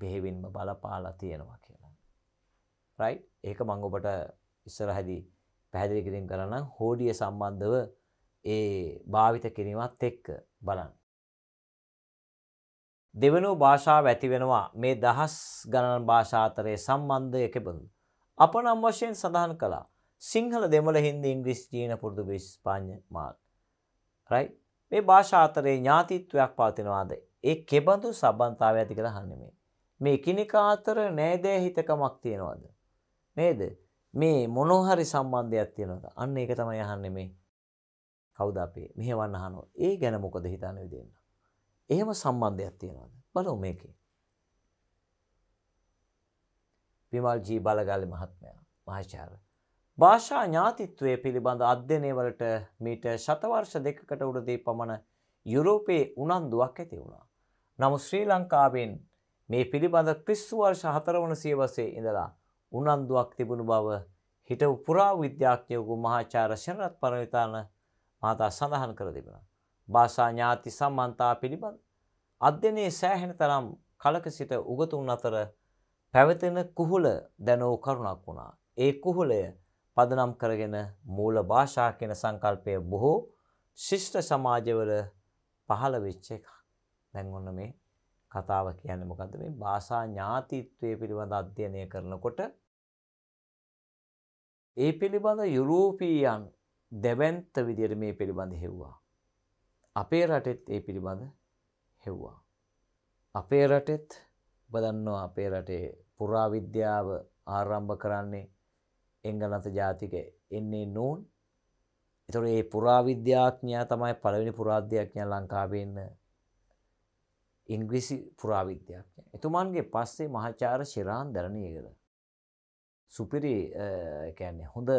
බෙහෙවින්ම බලපාලා තියෙනවා කියලා. රයිට්? ඒක මම ඔබට ඉස්සරහදී පැහැදිලි කිරීම කරනම් හෝඩිය සම්බන්ධව ඒ භාවිත කිරීමත් එක්ක බලන්න. දෙවනෝ භාෂාව ඇතිවෙනවා මේ දහස් ගණන භාෂාතරය සම්බන්ධය කෙබඳු. අප නම් වශයෙන් සඳහන් කළා සිංහල දෙමළ හින්දි ඉංග්‍රිස් ජීන පුරදු විස්පාඥ මාල්. රයි මේ භාෂාතරයේ ඥාතිත්වයක් පාතිනවාද ඒ කෙබඳු සබන්තාව ඇති කළ හන්නමේ. මේ කිනිකා අතර නෑදෑ හිතකමක් තියෙනවාද. නේද මේ මොනෝහරි සම්බන්ධයක් තියෙනවද අන්න එක තමයි යහන්නේ මේ කවුද අපේ මෙහෙවන්න හනෝ ඒ ගැන මොකද හිතන්න විදන්න. එහෙම සම්බන්ධයක් තියෙනවද? බලමු මේකේ. විමල් ජී බලගල්ලි මහත්මයා මහාචාර්ය භාෂා ඥාතිත්වයේ පිළිබඳ අධ්‍යයනය වලට මීට ශතවර්ෂ දෙකකට උඩදී පමණ යුරෝපයේ උනන්දුවක් ඇති වුණා. නමුත් ශ්‍රී ලංකාවෙන් මේ පිළිබඳ ක්‍රිස්තු වර්ෂ 4 වන සියවසේ ඉඳලා උනන්දුවක් තිබුණු බව හිටපු පුරා විද්‍යාඥයෙකු මහාචාර්ය ශරණත් පරවිතාන මහතා සඳහන් කර තිබෙනවා. භාෂා ඥාති සම්මන්තා පිළිබඳ අධ්‍යනයේ සෑහෙන තරම් කලක සිට උගතුන් අතර පැවතෙන කුහුල දැනෝ කරුණක් වුණා. ඒ කුහුලය පදනම් කරගෙන මූල භාෂා කියන සංකල්පය බොහෝ ශිෂ්ට සමාජවල පහළ වෙච්ච එකක්. දැන් ඔන්න මේ කතාව කියන්නේ මොකද්ද මේ භාෂා ඥාතිත්වයේ පිළිබඳ අධ්‍යයනය කරනකොට ඒ පිළිබඳ යුරෝපීයන් දෙවන්ත විදියට මේ පිළිබඳ හෙව්වා. අපේ රටෙත් ඒ පිළිබඳ හෙව්වා. අපේ රටෙත් බදන්නවා අපේ රටේ පුරාවිද්‍යාව ආරම්භ කරන්නේ එංගලන්ත ජාතික එන්නේ නෝන් එතොට ඒ පුරාවිද්‍යාඥා තමයි පළවෙනි පුරාධ්‍යයක්ඥා ලංකාවන්න ඉංග්‍රිසි පුරාවිද්‍යාඥය එතුමන්ගේ පස්සේ මහාචාර ශිරාන් දරණයකද සුපිරි කැන්නේ හොඳ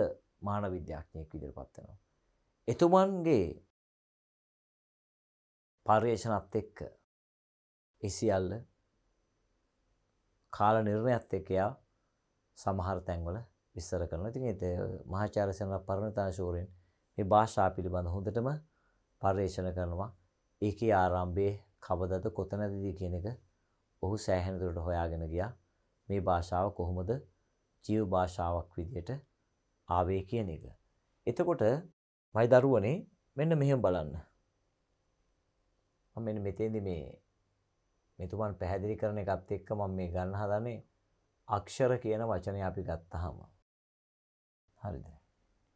මාන විද්‍යාඥයක් විදිර පත්වනවා. එතුමන්ගේ පර්යේෂණත් එක්ක එසියල්ල කාල නිර්ණයත් එක්ක යා සමහර තැන්වල විස්තර කරනවා. ඉතින් ඒ මහාචාර්ය සෙනරත් පරණතාශෝරෙන් මේ භාෂා පිළිබඳ හොඳටම පර්යේෂණ කරනවා. ඒකේ ආරම්භයේ කවදද කොතනදද කියන එක ඔහු සෑහෙන දුරට හොයාගෙන ගියා. මේ භාෂාව කොහොමද ජීව භාෂාවක් විදියට ආවේ කියන එක. එතකොට මයි දරුවනේ මෙන්න මෙහෙම බලන්න. මම මෙන්න මෙතෙන්දි මේ මෙතුමන් පැහැදිලි කරන එකත් එක්ක මම මේ ගන්න හදන්නේ අක්ෂර කියන වචනේ අපි ගත්තාම. හරිද?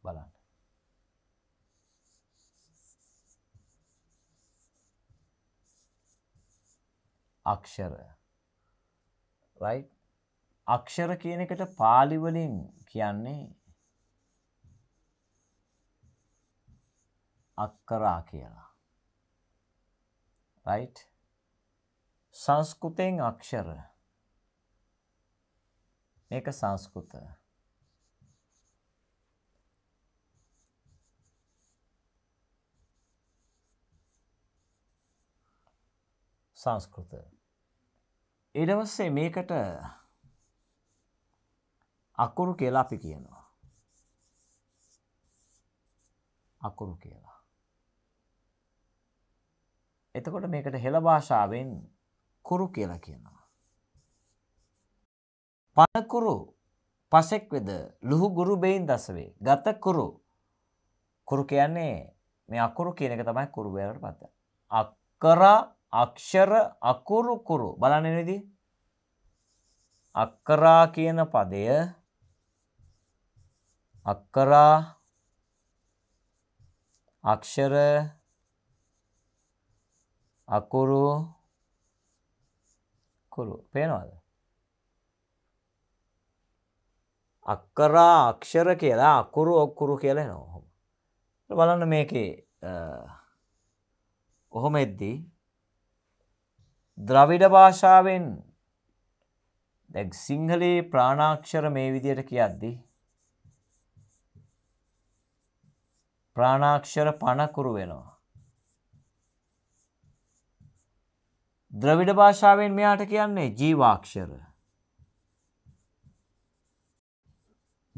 බලන්න. අක්ෂර. right? අක්ෂර කියන එකට පාලි වලින් කියන්නේ අක්කරා කියලා. right සංස්කෘතෙන් අක්ෂර මේක සංස්කෘත සංස්කෘත ඊට පස්සේ මේකට අකුරු කියලා අපි කියනවා අකුරු කියලා එතකොට මේකට හෙළ භාෂාවෙන් කුරු කියලා කියනවා. පනකුරු පසෙක් වෙද ලුහු ගුරු බෙයින් දසවේ. ගත කුරු කුරු කියන්නේ මේ අකුරු කියන එක තමයි කුරු වලට පද. අක්කර අක්ෂර අකුරු කුරු බලන්න නේද? අක්කරා කියන පදය අක්කරා අක්ෂර අකුරු කුරු පේනවාද අක්කරා අක්ෂර කියලා අකුරු ඔක්කුරු කියල නොහොම බලන්න මේකේ ඔහොම එද්දී ද්‍රවිඩ භාෂාවෙන් දැක් සිංහලයේ ප්‍රාණාක්ෂර මේ විදියට කියද්දි. ප්‍රාණාක්ෂර පණකුරු වෙනවා. ද්‍රවිඩ භාෂාවෙන් මෙයාට කියන්නේ ජීවාක්ෂර.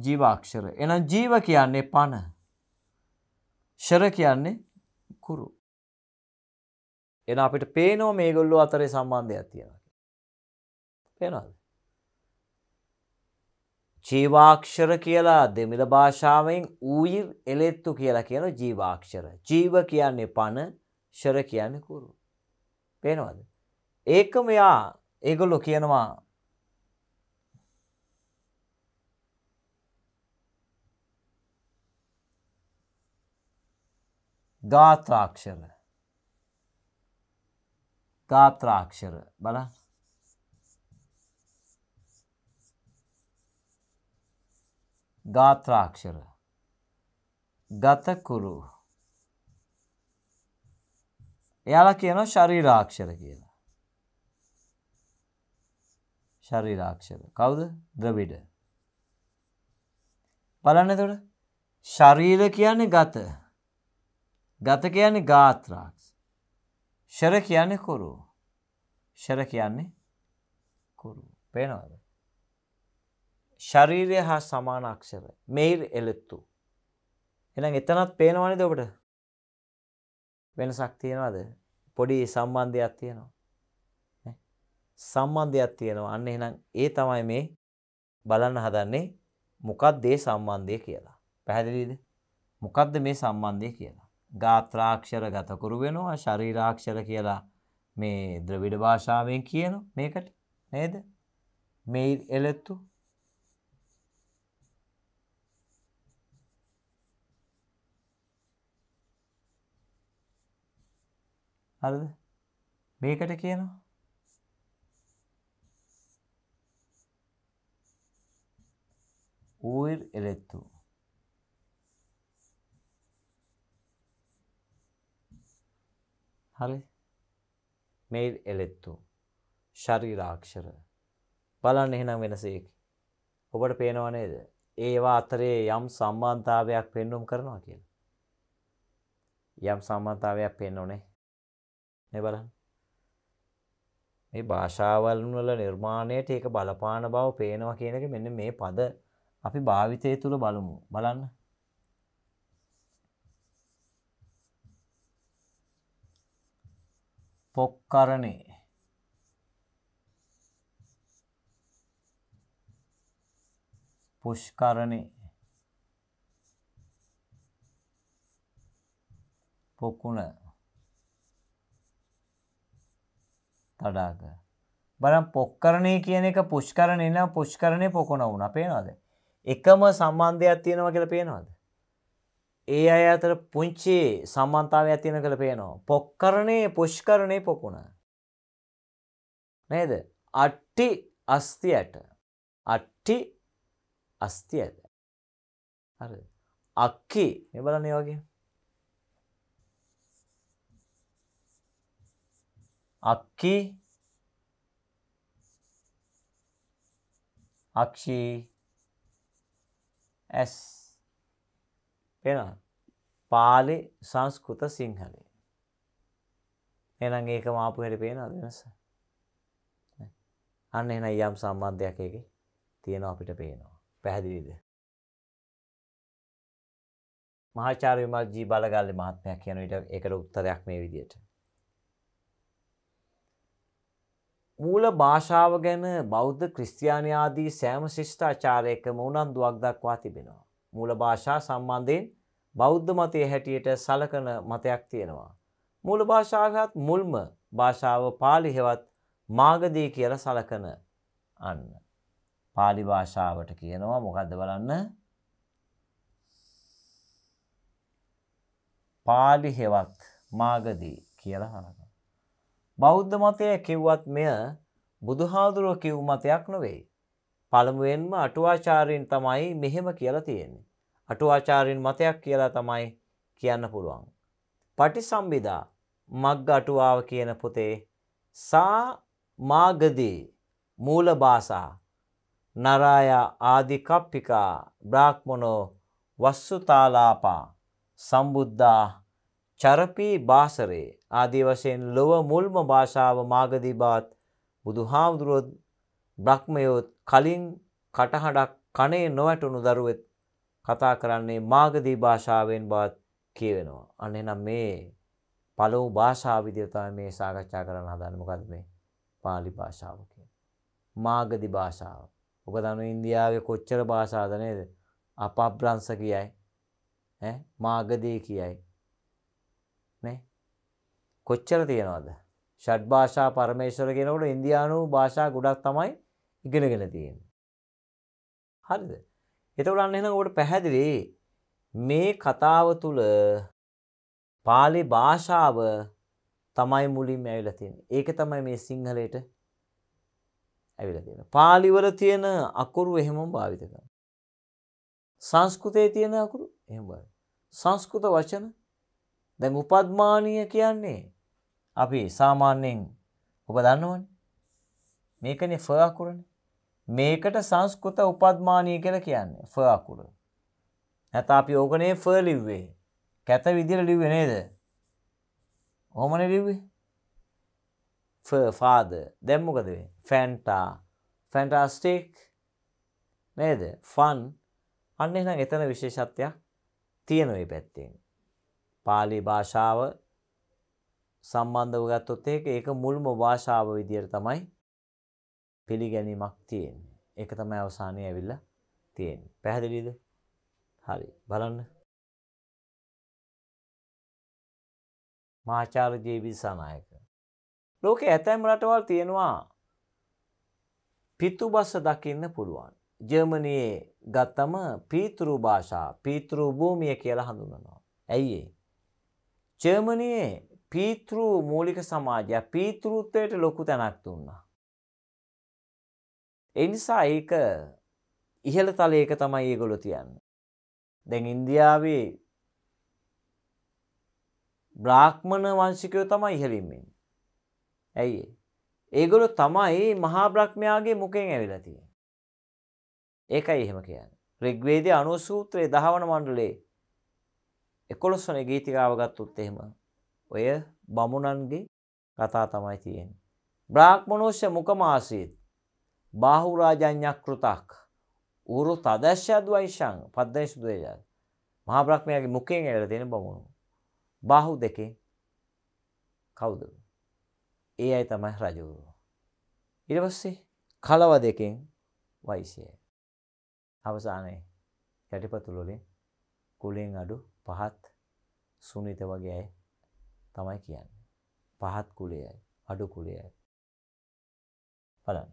ජීවාක්ෂර. එහෙනම් ජීව කියන්නේ පන. ෂර කියන්නේ කුරු. එහෙනම් අපිට පේනවා මේගොල්ලෝ අතරේ සම්බන්ධයක් තියෙනවා කියලා. පේනවද? ජීවාක්ෂර කියලා දෙමිළ භාෂාවෙන් ඌයිර් එලෙත්තු කියලා කියන ජීවාක්ෂර. ජීව කියන්නේ පන, ෂර කියන්නේ කුරු. පේනවද? ඒකම යා ඒගොල්ලො කියනවා ගාත්‍රාක්ෂර ගාත්‍රාක්ෂර බල ගාත්‍රාක්ෂර ගතකුරු එයාලා කියනවා ශරීරාක්ෂර කියලා ශරීරාක්ෂක. කවුද? ද්‍රවිඩ. බලන්න එතකොට ශරීර කියන්නේ ගත. ගත කියන්නේ ගාත්‍රාක්ෂ. ශර කියන්නේ කුරු. ශර කියන්නේ කුරු. පේනවද? ශරීරය හා සමාන අක්ෂර. මෙයිල් එලෙත්තු. එහෙනම් එතනත් පේනවනේද ඔබට? වෙනසක් තියෙනවද? පොඩි සම්බන්ධයක් තියෙනවා. සම්බන්ධයක් තියෙනවා. අන්න එහෙනම් ඒ තමයි මේ බලන්න හදන්නේ මොකක්ද මේ සම්බන්ධය කියලා. පැහැදිලිද? මොකක්ද මේ සම්බන්ධය කියලා. ගාත්‍රාක්ෂර ගතකුරු වෙනවා, ශරීරාක්ෂර කියලා මේ ද්‍රවිඩ භාෂාවෙන් කියන මේකට නේද? මේ එලෙත්තු හරිද? මේකට කියනවා huir erecto. හරි මේල් එලෙත්තු ශරීරාක්ෂර බලන්න එහෙනම් වෙනසේක ඔබට පේනවා නේද ඒවා අතරේ යම් සම්බන්ධතාවයක් පෙන්නුම් කරනවා කියලා යම් සම්බන්ධතාවයක් පෙන්වන්නේ මේ බලන්න මේ භාෂාවල් වල නිර්මාණයට ඒක බලපාන බව පේනවා කියන එක මෙන්න මේ පද අපි භාවිතය තුළ බලමු බලන්න පොක්කරණේ පුෂ්කරණේ පොකුණ තඩාග බලම් පොක්කරණය කියන එක පුෂ්කරණය නම් පුෂ්කරණය පොකුණ වුණ පේනවාදේ එකම සම්බන්ධයක් තියෙනවා කියලා පේනවාද. ඒ අය අතර පුංචි සම්බන්තාවයක් තියෙන කළ පේනවා. පොක්කරණය පුෂ්කරණය පොකුණ. නේද අට්ටි අස්තියට අට්ටි අස්තියට හරි අක්කි මේ බලන්නේ වගේ අක්කි අක්ෂී ඇස් පෙනවා පාලි සංස්කෘත සිංහලේ එනම් ඒක මාපුහයට පේනවා වෙනස අන්න එන යම් සම්බන්ධයක් එක තියෙන අපිට පේනවා පැහැදිලිද මහාචාර්ය විමල්ජී බලගල්ලි මහත්මයා කියන විට ඒකට උත්තරයක් මේ විදියට මූල භාෂාව ගැන බෞද්ධ ක්‍රස්තියානයාදී සෑම ශිෂ්ඨාචාරයකම උනන්දුවක් දක්වා තිබෙනවා. මූල භාෂා සම්බන්ධයෙන් බෞද්ධ මතය හැටියට සලකන මතයක් තියෙනවා. මූල භාෂාගත් මුල්ම භාෂාව පාලිහෙවත් මාගදී කියල සලකන අන්න. පාලි භාෂාවට කියනවා මොකක්ද බලන්න පාලිහෙවත් මාගදී කියලා හලක. බෞද්ධ මතය කිව්වත් මෙය බුදුහාදුරුව කිව් මතයක් නොවෙයි. පළමුුවෙන්ම අටුවාචාරීන් තමයි මෙහෙම කියලා තියෙන්නේ. අටුවාචාරීන් මතයක් කියලා තමයි කියන්න පුළුවන්. පටි සම්බිදා මග්ග අටුවාව කියන පොතේ සා මාගදී මූල බාසා නරාය ආධිකප්පිකා බ්‍රාක්්මනෝ වස්සුතාලාපා සම්බුද්ධා චරපී බාසරේ ආදී වශයෙන් ලොව මුල්ම භාෂාව මාගදී බාත් බුදුහාමුදුරුවොත් බ්‍රහ්මයොත් කලින් කටහඬක් කනේ නොවැටුණු දරුවෙත් කතා කරන්නේ මාගදී භාෂාවෙන් බාත් කියවෙනවා. අන්න එහෙනම් මේ පළව භාෂාව විදිහට තමයි මේ සාකච්ඡා කරන්න හදන්නේ. මොකද්ද මේ? pāli භාෂාව කියන්නේ. මාගදී භාෂාව. ඔබ දන්නවා ඉන්දියාවේ කොච්චර භාෂාද නේද? අපබ්‍රංශ කියයි. ඈ මාගදී කියයි. කොච්චර තියෙනවද? ෂඩ් භාෂා පරමේශ්වර කියනකොට ඉන්දියානු භාෂා ගොඩක් තමයි ඉගෙනගෙන තියෙන්නේ. හරිද? එතකොට අන්න එහෙනම් ඔබට පැහැදිලි මේ කතාව තුල පාලි භාෂාව තමයි මුලින්ම ඇවිල්ලා තියෙන්නේ. ඒක තමයි මේ සිංහලයට ඇවිල්ලා තියෙන්නේ. පාලි වල තියෙන අකුරු එහෙමම භාවිත කරනවා. සංස්කෘතයේ තියෙන අකුරු එහෙම බලන්න. සංස්කෘත වචන දැන් උපද්මානීය කියන්නේ අපි සාමාන්‍යයෙන් ඔබ දන්නවනේ. මේකනේ ෆ අකුරනේ. මේකට සංස්කෘත උපද්මානීය කියලා කියන්නේ ෆ අකුර. නැත්නම් අපි ඕකනේ ෆ ලිව්වේ. කැත විදියට ලිව්වේ නේද? ඔහොමනේ ලිව්වේ. ෆ ෆාද. දැන් මොකද වෙන්නේ? ෆැන්ටා. ෆැන්ටාස්ටික්. නේද? ෆන්. අන්න එහෙනම් එතන විශේෂත්වයක් තියෙනවා මේ පැත්තෙන්. පාලි භාෂාව සම්බන්ධව ගත්තොත් ඒක ඒක මුල්ම භාෂාව විදියට තමයි පිළිගැනීමක් තියෙන්නේ. ඒක තමයි අවසානයේ ඇවිල්ලා තියෙන්නේ. පැහැදිලිද? හරි. බලන්න. මාචාර්ය ජේබී සනායක. ලෝකේ ඇතැම් රටවල් තියෙනවා පිතුබස දකින්න පුළුවන්. ජර්මණයේ ගත්තම පීතෘ භාෂා පීතෘ භූමිය කියලා හඳුනනවා. ඇයි ඒ? ජර්මණයේ පීතෘ මූලික සමාජයක් පීතෘත්වයට ලොකු තැනක් දුන්නා. එනිසා ඒක ඉහළ තල ඒක තමයි ඒගොලො තියන්න. දැන් ඉන්දියාවේ බ්‍රාහ්මණ වංශිකයෝ තමයි ඉහලින්මින්. ඇයි ඒගොලො තමයි මහා බ්‍රහ්මයාගේ මුකෙන් ඇවිලතිය. ඒකයි එහෙම කියන්න. රෙග්වේදය අනුසූත්‍රයේ දහවන මණ්ඩලේ එකොළොස්වන ගීතිකාව ගත්තුත් එහෙම ඔය බමුණන්ගේ කතා තමයි තියෙන්. බ්‍රාහ්මණෝෂ්‍ය මුකමාසීත් බාහුරාජඥයක් කෘතක් ඌරු තදශ්‍යදවයිශං පද්දේශුදේජත් මහා බ්‍රහ්මයාගේ මුකෙන් ඇල තියෙන බමුණු. බාහු දෙකේ කවුද. ඒ අයි තමයි රජවරු. ඉට පස්සේ කලව දෙකෙන් වයිසය. අවසානයේ යටිපතුලොලින් කුලෙන් අඩු පහත් සුනිත වගේ ඇයි තමයි කියන්නේ. පහත් කුලයයි අඩු කුලයයි. බලන්න.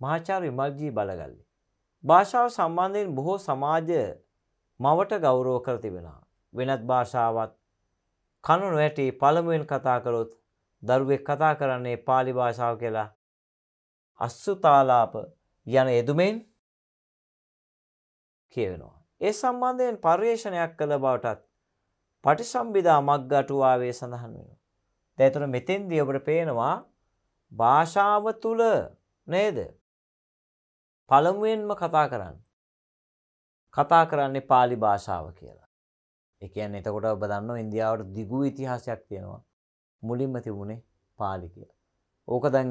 මහාචාර්ය විමල්ජී බලගල්ලි. භාෂාව සම්බන්ධයෙන් බොහෝ සමාජ මවට ගෞරව කර තිබෙනවා. වෙනත් භාෂාවත් කනු නොඇටි පළමුවෙන් කතා කළොත් දරුවෙක් කතා කරන්නේ පාලි භාෂාව කියලා අස්සුතාලාප යන එදුමෙන් කියවෙනවා. ඒ සම්බන්ධයෙන් පර්යේෂණයක් කළ බවටත් පටිසම්භිදා මග්ගටුවාවේ සඳහන් වෙනවා. දැන් එතන මෙතෙන්දී අපිට පේනවා භාෂාව තුල නේද? පළමුවෙන්ම කතා කරන්න. කතා කරන්නේ pāli භාෂාව කියලා. ඒ කියන්නේ එතකොට ඔබ දන්නවා ඉන්දියාවට දිගු ඉතිහාසයක් තියෙනවා. මුලින්ම තිබුණේ pāli කියලා. ඕක දැන්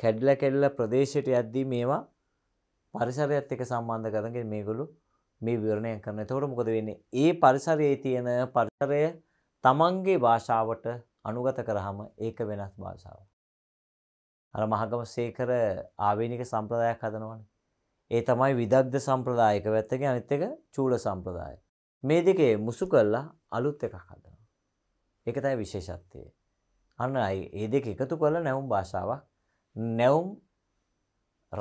කැඩිලා කැඩිලා ප්‍රදේශයට යද්දී මේවා පරිසරයත් එක්ක සම්බන්ධ කරගෙන මේගොල්ලෝ මේ විවරණය කරන තවට මොකද වෙන්නේ ඒ පරිසරයේ තියෙන පරිසරය තමන්ගේ භාෂාවට අනුගත කරහම ඒක වෙනස් භාෂාව. අර මහගම සේකර ආවේනික සම්ප්‍රදායක් හදනවන. ඒ තමයි විදක්ද සම්ප්‍රදායක වැත්තක අනිත් එක චූල සම්ප්‍රදාය. මේ දෙකේ මුසු කල්ලා අලුත් එකක් හදනවා. ඒක තයි විශේෂත්වය. අන්න අයි ඒ දෙක එකතු කල නැවුම් භාෂාවක් නැවුම්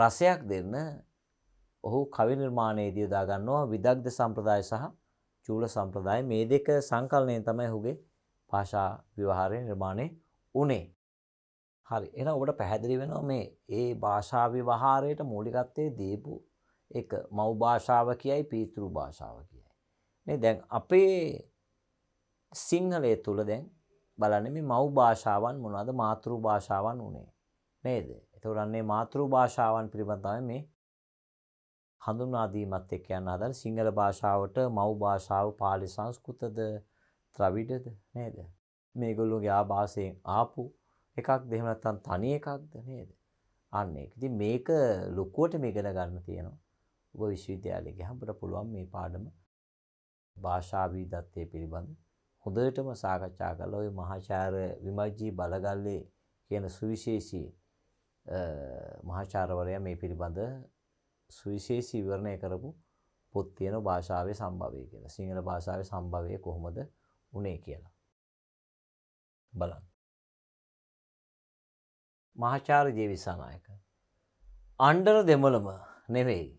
රසයක් දෙන්න ඔහු කවි නිර්මාණයේදී යොදා ගන්නවා විදග්ධ සම්ප්‍රදාය සහ චූල සම්ප්‍රදාය මේ දෙක සංකලනයෙන් තමයි ඔහුගේ භාෂා විවහාරය නිර්මාණය වුණේ. හරි එහෙනම් ඔබට පැහැදිලි වෙනවා මේ ඒ භාෂා විවහාරයට මූලිකත්වයේ දීපු එක මව් භාෂාව කියයි පීතෘ භාෂාව කියයි. නේ දැන් අපේ සිංහලයේ තුල දැන් බලන්න මේ මව් භාෂාවන් මොනවද මාතෘ භාෂාවන් උනේ නේද? එතකොට අන්නේ මාතෘ භාෂාවන් පිළිබඳව මේ හඳුන්වා දීමත් එක්ක යන අතර සිංහල භාෂාවට මව් භාෂාව පාලි සංස්කෘතද ද්‍රවිඩද නේද? මේගොල්ලෝගේ ආభాසයෙන් ආපු එකක් දෙහෙම නැත්නම් තනි එකක්ද නේද? අන්න ඒක. ඉතින් මේක ලොකුවට මේ ඉගෙන ගන්න තියෙනවා. ඔබ විශ්වවිද්‍යාලයේ ගහඹට පුළුවන් මේ පාඩම භාෂා විදත්තය පිළිබඳ හොඳටම සාකච්ඡා කරලා ওই මහාචාර්ය විමර්ජී බලගල්ලේ කියන සුවිශේෂී මහාචාර්යවරයා මේ පිළිබඳ සුවිශේෂී විවරණය කරපු පොත් තියෙන භාෂාවේ සම්භවය කියලා. සිංහල භාෂාවේ සම්භවය කොහොමද උනේ කියලා. බලන්න. මහාචාර්ය ජේවිසානායක. අණ්ඩර දෙමළම නෙවෙයි.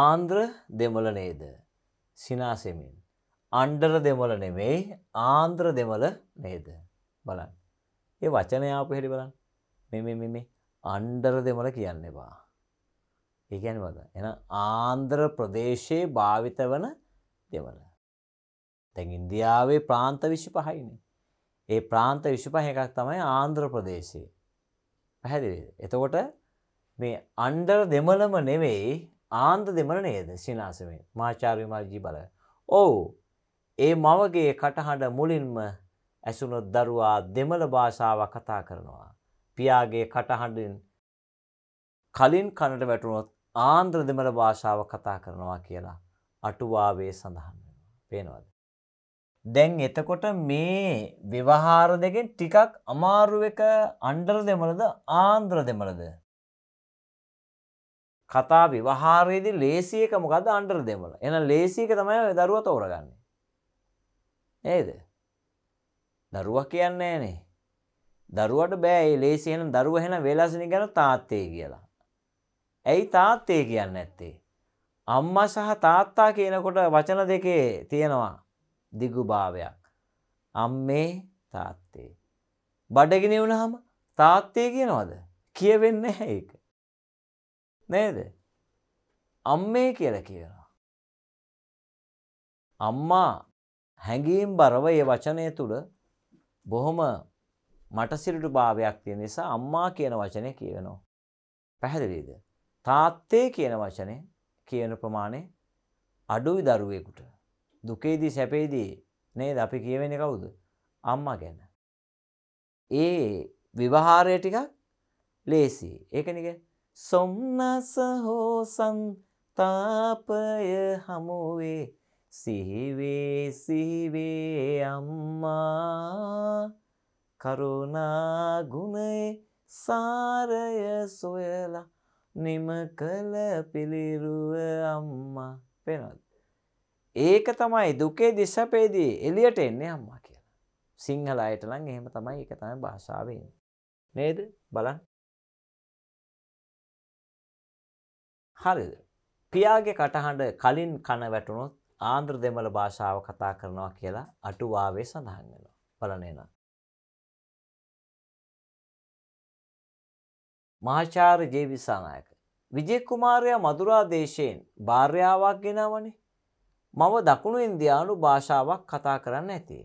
ආන්ද්‍ර දෙමළ නේද? සිනාසෙමින්. අණ්ඩර දෙමළ නෙවෙයි ආන්ද්‍ර දෙමළ නේද? බලන්න. ඒ වචනය ආපු හැටි බලන්න. මේ මේ මේ අණ්ඩර දෙමළ කියන්න එපා. ඒ කියන්නේ මොකද? එහෙනම් ආන්ධ්‍ර ප්‍රදේශයේ භාවිත වන දෙවල. දැන් ඉන්දියාවේ ප්‍රාන්ත 25යිනේ. ඒ ප්‍රාන්ත 25 එකක් තමයි ආන්ධ්‍ර ප්‍රදේශයේ. පැහැදිලිද? එතකොට මේ අnder දෙමළම නෙවෙයි ආන්ධ්‍ර දෙමළ නේද? සිනාසමේ මාචාර්ය මාර්ජී බල. ඔව්. ඒ මවගේ කටහඬ මුලින්ම ඇසුණු දරුවා දෙමළ භාෂාව කතා කරනවා. පියාගේ කටහඬින් කලින් කනට වැටුණොත් ආන්ද්‍ර දෙමළ භාෂාව කතා කරනවා කියලා අටුවාවේ සඳහන් වෙනවා. පේනවද? දැන් එතකොට මේ ව්‍යවහාර දෙකෙන් ටිකක් අමාරු එක අnder දෙමළද ආන්ද්‍ර දෙමළද? කතා විවහාරයේදී ලේසි එක මොකද්ද අnder දෙමළ. එහෙනම් ලේසි එක තමයි ඔය දරුවා තෝරගන්නේ. නේද? දරුවා කියන්නේ නෑනේ. දරුවට බෑ ඒ ලේසි එහෙනම් දරුවා එහෙනම් වේලාසනික ගැන තාත්තේ කියලා. ඇයි තාත්තේ කියන්න ඇත්තේ. අම්ම සහ තාත්තා කියනකොට වචන දෙකේ තියෙනවා දිගුභාවයක්. අම්මේ තාත්තේ. බඩගෙන වුණහම තාත්තේ කියනවද කියවෙන්න ඒක. නේද. අම්මේ කියල කියනවා. අම්මා හැඟීම් බරව ඒ වචනය තුළ බොහොම මටසිරටු භාවයක් තිය නිසා අම්මා කියන වචනය කියවෙනවා. පැහැදිලීද. තාත්තේ කියන වචනේ කියන ප්‍රමාණය අඩුයි දරුවෙකුට. දුකේදී සැපේදී නේද අපි කියවෙන්නේ කවුද? අම්මා ගැන. ඒ විවහාරය ටිකක් ලේසි. ඒකනික සොම්නස හෝ සංතාපය හමුවේ සිහිවේ සිහිවේ අම්මා කරුණා ගුණේ සාරය සොයලා නිම කළ පිළිරුව අම්මා පෙනද. ඒක තමයි දුකේ දිස්සපේදී එලියට එන්නේ අම්මා කියලා. සිංහල අයට නම් එහෙම තමයි ඒක තමයි භාෂාවෙන්. නේද? බලන්න. හරිද? පියාගේ කටහඬ කලින් කන වැටුණොත් ආන්ද්‍ර දෙමළ භාෂාව කතා කරනවා කියලා අටුවාවේ සඳහන් වෙනවා. බලන්න එහෙනම්. මහාචාර්ය ජේවිසානායක. විජයකුමාරයා මදුරා දේශයෙන් භාර්යාවක් ගෙනවනේ. මම දකුණු ඉන්දියානු භාෂාවක් කතා කරන්න ඇති.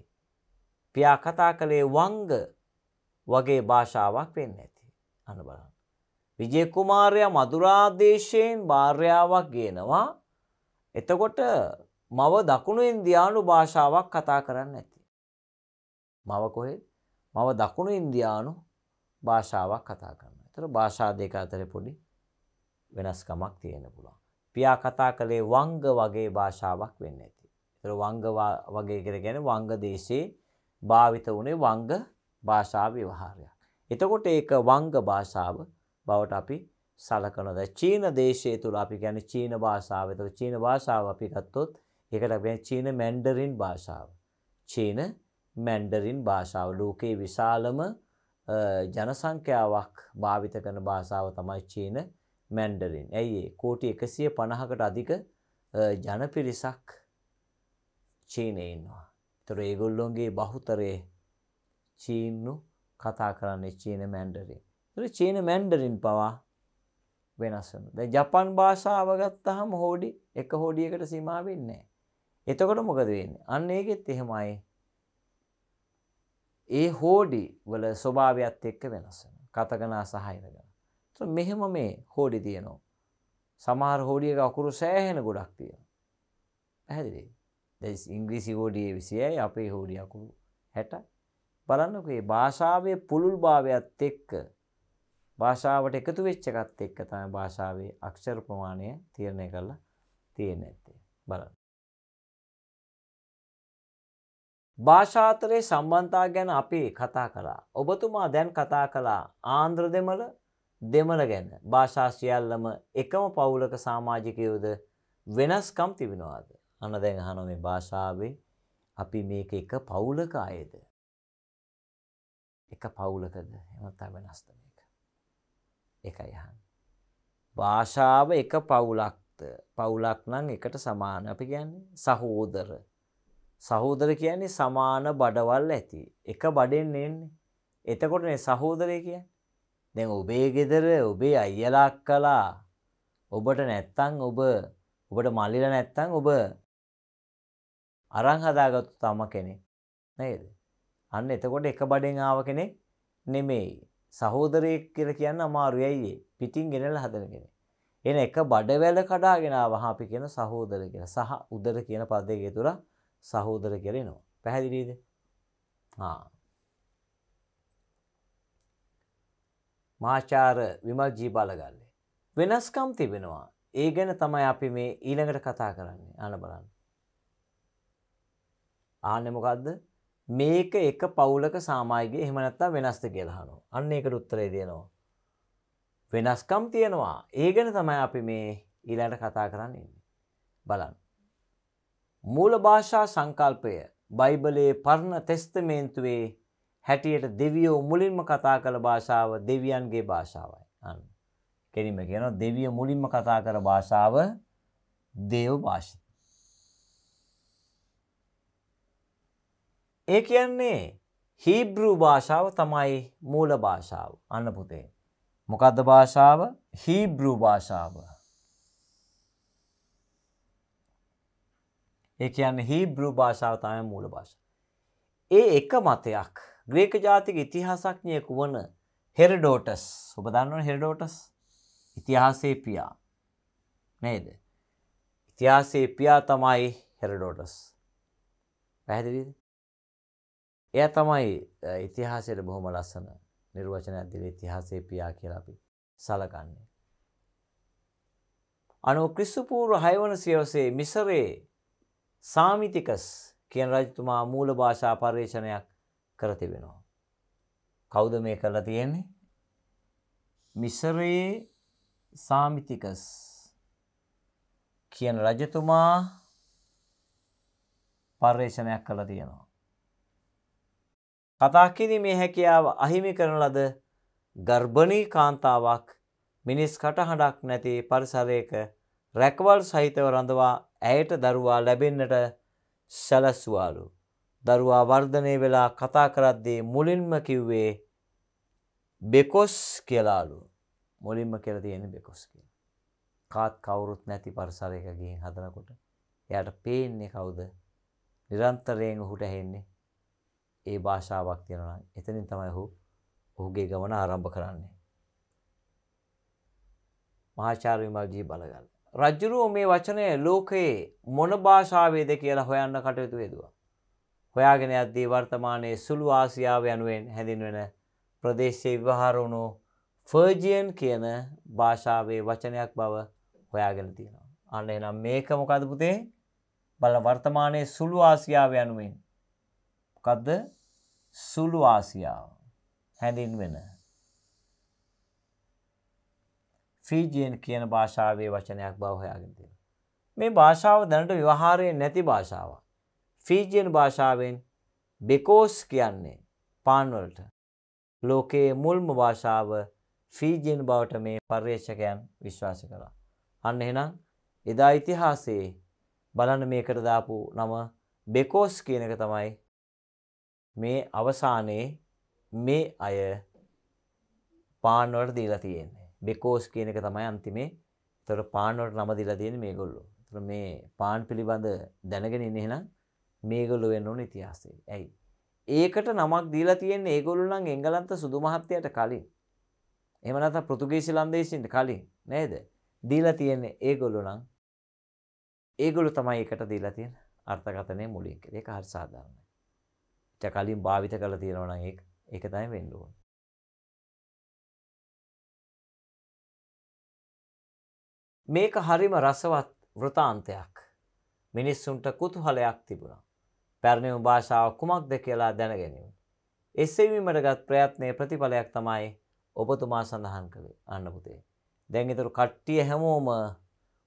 පියා කතා කළේ වංග වගේ භාෂාවක් වෙන්න ඇති. අන බලන්න. විජයකුමාරයා මදුරාදේශයෙන් භාර්යාවක් ගෙනවා එතකොට මව දකුණු ඉන්දියානු භාෂාවක් කතා කරන්න ඇති. මව කොහෙද මව දකුණු ඉන්දියානු භාෂාවක් කතා කරන්න. ඒතර භාෂා දෙක අතර පොඩි වෙනස්කමක් තියෙන පුළුවන්. පියා කතා කළේ වංග වගේ භාෂාවක් වෙන්න ඇති. ඒතර වංග වගේ කියලා කියන්නේ වංග දේශේ භාවිත වුණේ වංග භාෂා විවහාරයක්. එතකොට ඒක වංග භාෂාව බවට අපි සලකනොද චීන දේශය තුළ අපි ගැන චීන භාෂාව තුළ චීන භාෂාව අපි ගත්තොත් එකට ගැන චීන මැන්ඩරින් භාෂාව. චීන මැන්ඩරින් භාෂාව ලෝකයේ විශාලම ජනසංඛ්‍යාවක් භාවිත කරන භාෂාව තමයි චීන මැන්ඩරින්. ඇයි ඒ? කෝටි 150කට අධික ජනපිරිසක් චීනයේ ඉන්නවා. ඒතර ඒගොල්ලොන්ගේ බහුතරයේ චීන්නු කතා කරන්නේ චීන මැන්ඩරින්. ඒතර චීන මැන්ඩරින් පවා වෙනස් වෙනවා. දැන් ජපන් භාෂාව ගත්තාම හොඩි එක හොඩියකට සීමා වෙන්නේ නැහැ. එතකොට මොකද වෙන්නේ? අන්න ඒකෙත් එහෙමයි. ඒ හෝඩි වල ස්වභාවයක්ත් එක්ක වෙනස්සෙන කතගනා සහහිරගෙන මෙහෙම මේ හෝඩි තියනවා සමහර හෝඩියක අකුරු සෑහෙන ගොඩක් තියෙන පැහැදිලේ දැස් ඉංග්‍රීසි හෝඩියේ විසියයි අපේ හෝඩිය අකුරු හැට බලන්නකේ භාෂාවේ පුළුල් භාවයක්ත් එක්ක භාෂාවට එකතු වෙච්චකත් එක්ක තම භාෂාවේ අක්ෂර ප්‍රමාණය තිරණය කරලා තියෙන ඇත්තේ බලන්න භාෂාතරයේ සම්බන්තා ගැන අපි කතා කළා. ඔබතුමා දැන් කතා කළා ආන්ද්‍ර දෙමළ දෙමළ ගැන භාෂා සියල්ලම එකම පවුලක සමාජිකයෝද වෙනස්කම් තිබෙනවාද? අන්න දැන් අහනවා මේ භාෂාවේ අපි මේක එක පවුලක අයද? එක පවුලකද? එහෙම තමයි වෙනස්ද මේක. ඒකයි අහන්නේ. භාෂාව එක පවුලක්ද? පවුලක් නම් එකට සමාන. අපි කියන්නේ සහෝදර සහෝදර කියන්නේ සමාන බඩවල් ඇති. එක බඩෙන් එන්නේ. එතකොටනේ සහෝදරය කියන්නේ. දැන් ඔබේ ගෙදර ඔබේ අයියලා අක්කලා ඔබට නැත්තම් ඔබ ඔබට මල්ලිලා නැත්තම් ඔබ අරන් හදාගත්තු තම කෙනෙක් නේද? අන්න එතකොට එක බඩෙන් ආව කෙනෙක් නෙමෙයි. සහෝදරයෙක් කියලා කියන්න අමාරුයි අයියේ. පිටින් ගෙනල්ලා හදන කෙනෙක්. එන එක බඩවැල කඩාගෙන ආවහම අපි කියන සහෝදර කියලා. සහ උදර කියන පදයේ තුරා සහෝදර කෙරෙනවා. පැහැදිලීද මාචාර විමල් ජීබාලගල්ලේ. වෙනස්කම් තිබෙනවා ඒ ගැන තමයි අපි මේ ඊළඟට කතා කරන්නේ අන බලන්න. ආනෙමකක්ද මේක එක පවුලක සාමායිගේ එහමනත්තා වෙනස්ත කියලාහනු අන්න එකට උත්තරේ දෙනවා. වෙනස්කම් තියෙනවා ඒ ගැන තමයි අපි මේ ඊලට කතා කරන්න ඉන්න. බලන්න. මූල භාෂා සංකල්පය බයිබලයේ පරණ තෙස්තමේන්තුවේ හැටියට දෙවියෝ මුලින්ම කතා කළ භාෂාව දෙවියන්ගේ භාෂාවයි. අන්න. කෙනීම කියනවා දෙවිය මුලින්ම කතා කර භාෂාව දේව භාෂා. ඒ කියන්නේ හීබ්‍රූ භාෂාව තමයි මූල භාෂාව අන්න පුතේ. මොකද්ද භාෂාව? හීබ්‍රූ භාෂාව. ඒ කියන්න හිබ්‍රු භාෂාව තමයි මූල භාෂ. ඒ එක මතයක් ග්‍රේක ජාතික ඉතිහාසඥයෙකු වන හෙරඩෝටස් ඔබ දන්නවන හෙරඩෝටස් ඉතිහාසේ පියා නේද. ඉතිහාසේ පියා තමයි හෙරඩෝටස්. පැහැදිලිද? එය තමයි ඉතිහාසයට බොහොම ලස්සන නිර්වචනයක් දෙන ඉතිහාසේ පියා කියලා අපි සලකන්නේ. අනුව ක්‍රිස්තු පූර්ව 6 වන සියවසේ මිසරයේ සාමිතිකස් කියන රජතුමා මූල භාෂා පර්යේෂණයක් කරතිබෙනවා. කෞද මේ කරලා තියෙන්නේ. මිසරයේ සාමිතිකස් කියන රජතුමා පර්යේෂණයක් කළ තියෙනවා. කතාකිදි මේ හැකියාව අහිමි කරන ලද ගර්භණී කාන්තාවක් මිනිස් කටහඬක් නැති පරිසරයක රැකවල් සහිතව රඳවා ඇයට දරුවා ලැබෙන්නට සැලැස්වාලු. දරුවා වර්ධනය වෙලා කතා කරද්දී මුලින්ම කිව්වේ බෙකොස් කියලාලු මුලින්ම කියල තියෙන බෙකොස් කිය. කාත් කවුරුත් නැති පරිසරයක ගිහින් හදනකොට එයට පේන්නේ කවුද නිරන්තරයෙන් ඔහුට හෙන්නේ ඒ භාෂාවක් තියෙනවා එතනින් තමයි ඔහු ඔහුගේ ගමන ආරම්භ කරන්නේ. මහාචාර්ය විමල්ජී බලගන්න. රජ්ජුරුව මේ වචනය ලෝකයේ මොන භාෂාවේද කියලා හොයන්න කටයුතු ේදවා. හොයාගෙන අද්දී වර්තමානයේ සුළු ආසියාව යනුවෙන් හැඳින්වෙන ප්‍රදේශයේ විවහාරුණු ෆර්ජියන් කියන භාෂාවේ වචනයක් බව හොයාගෙන තියෙනවා. අන්න එනම් මේක මොකද පුතේ බල වර්තමානයේ සුළු ආසියාව යනුවෙන් මොකද්ද සුළු ආසියාව හැඳින්වෙන ෆීජියෙන් කියන භාෂාවේ වචනයක් බව හොයාගෙන තියෙනවා. මේ භාෂාව දැනට ව්‍යවහාරයේ නැති භාෂාවක්. ෆීජියන් භාෂාවෙන් බෙකෝස් කියන්නේ පාන් වලට. ලෝකයේ මුල්ම භාෂාව ෆීජියන් බවට මේ පර්යේෂකයන් විශ්වාස කළා. අන්න එහෙනම් එදා ඉතිහාසයේ බලන්න මේකට දාපු නම බෙකෝස් කියන එක තමයි මේ අවසානයේ මේ අය පාන් වලට දීලා තියෙන්නේ. බෙකෝස් කියන එක තමයි අන්තිමේ තොර පානුවට නම දිලා තියෙන මේගොල්ලෝ. තොර මේ පාන් පිළිබඳ දැනගෙන ඉන්න එහෙනම් මේගොල්ලෝ වෙන්න ඕන ඉතිහාසයේ. ඇයි? ඒකට නමක් දීලා තියෙන්නේ ඒගොල්ලෝ නම් එංගලන්ත සුදු මහත්තයාට කලින්. එහෙම නැත්නම් පෘතුගීසි ලන්දේසීන්ට කලින් නේද? දීලා තියෙන්නේ ඒගොල්ලෝ නම් ඒගොල්ලෝ තමයි ඒකට දීලා තියෙන අර්ථකථනය මුලින් කියලා. ඒක හරි සාධාරණයි. ඊට කලින් භාවිත කරලා තියෙනවා නම් ඒක ඒක තමයි වෙන්න ඕනේ. මේක හරිම රසවත් වෘතාන්තයක්. මිනිස්සුන්ට කුතුහලයක් තිබුණා. පැරණිම භාෂාව කුමක්ද කියලා දැනගැනීම. එස්සෙවීමට ගත් ප්‍රයත්නය ප්‍රතිඵලයක් තමයි ඔබතුමා සඳහන් කළේ අන්න පුතේ. දැන්ගතුරු කට්ටිය හැමෝම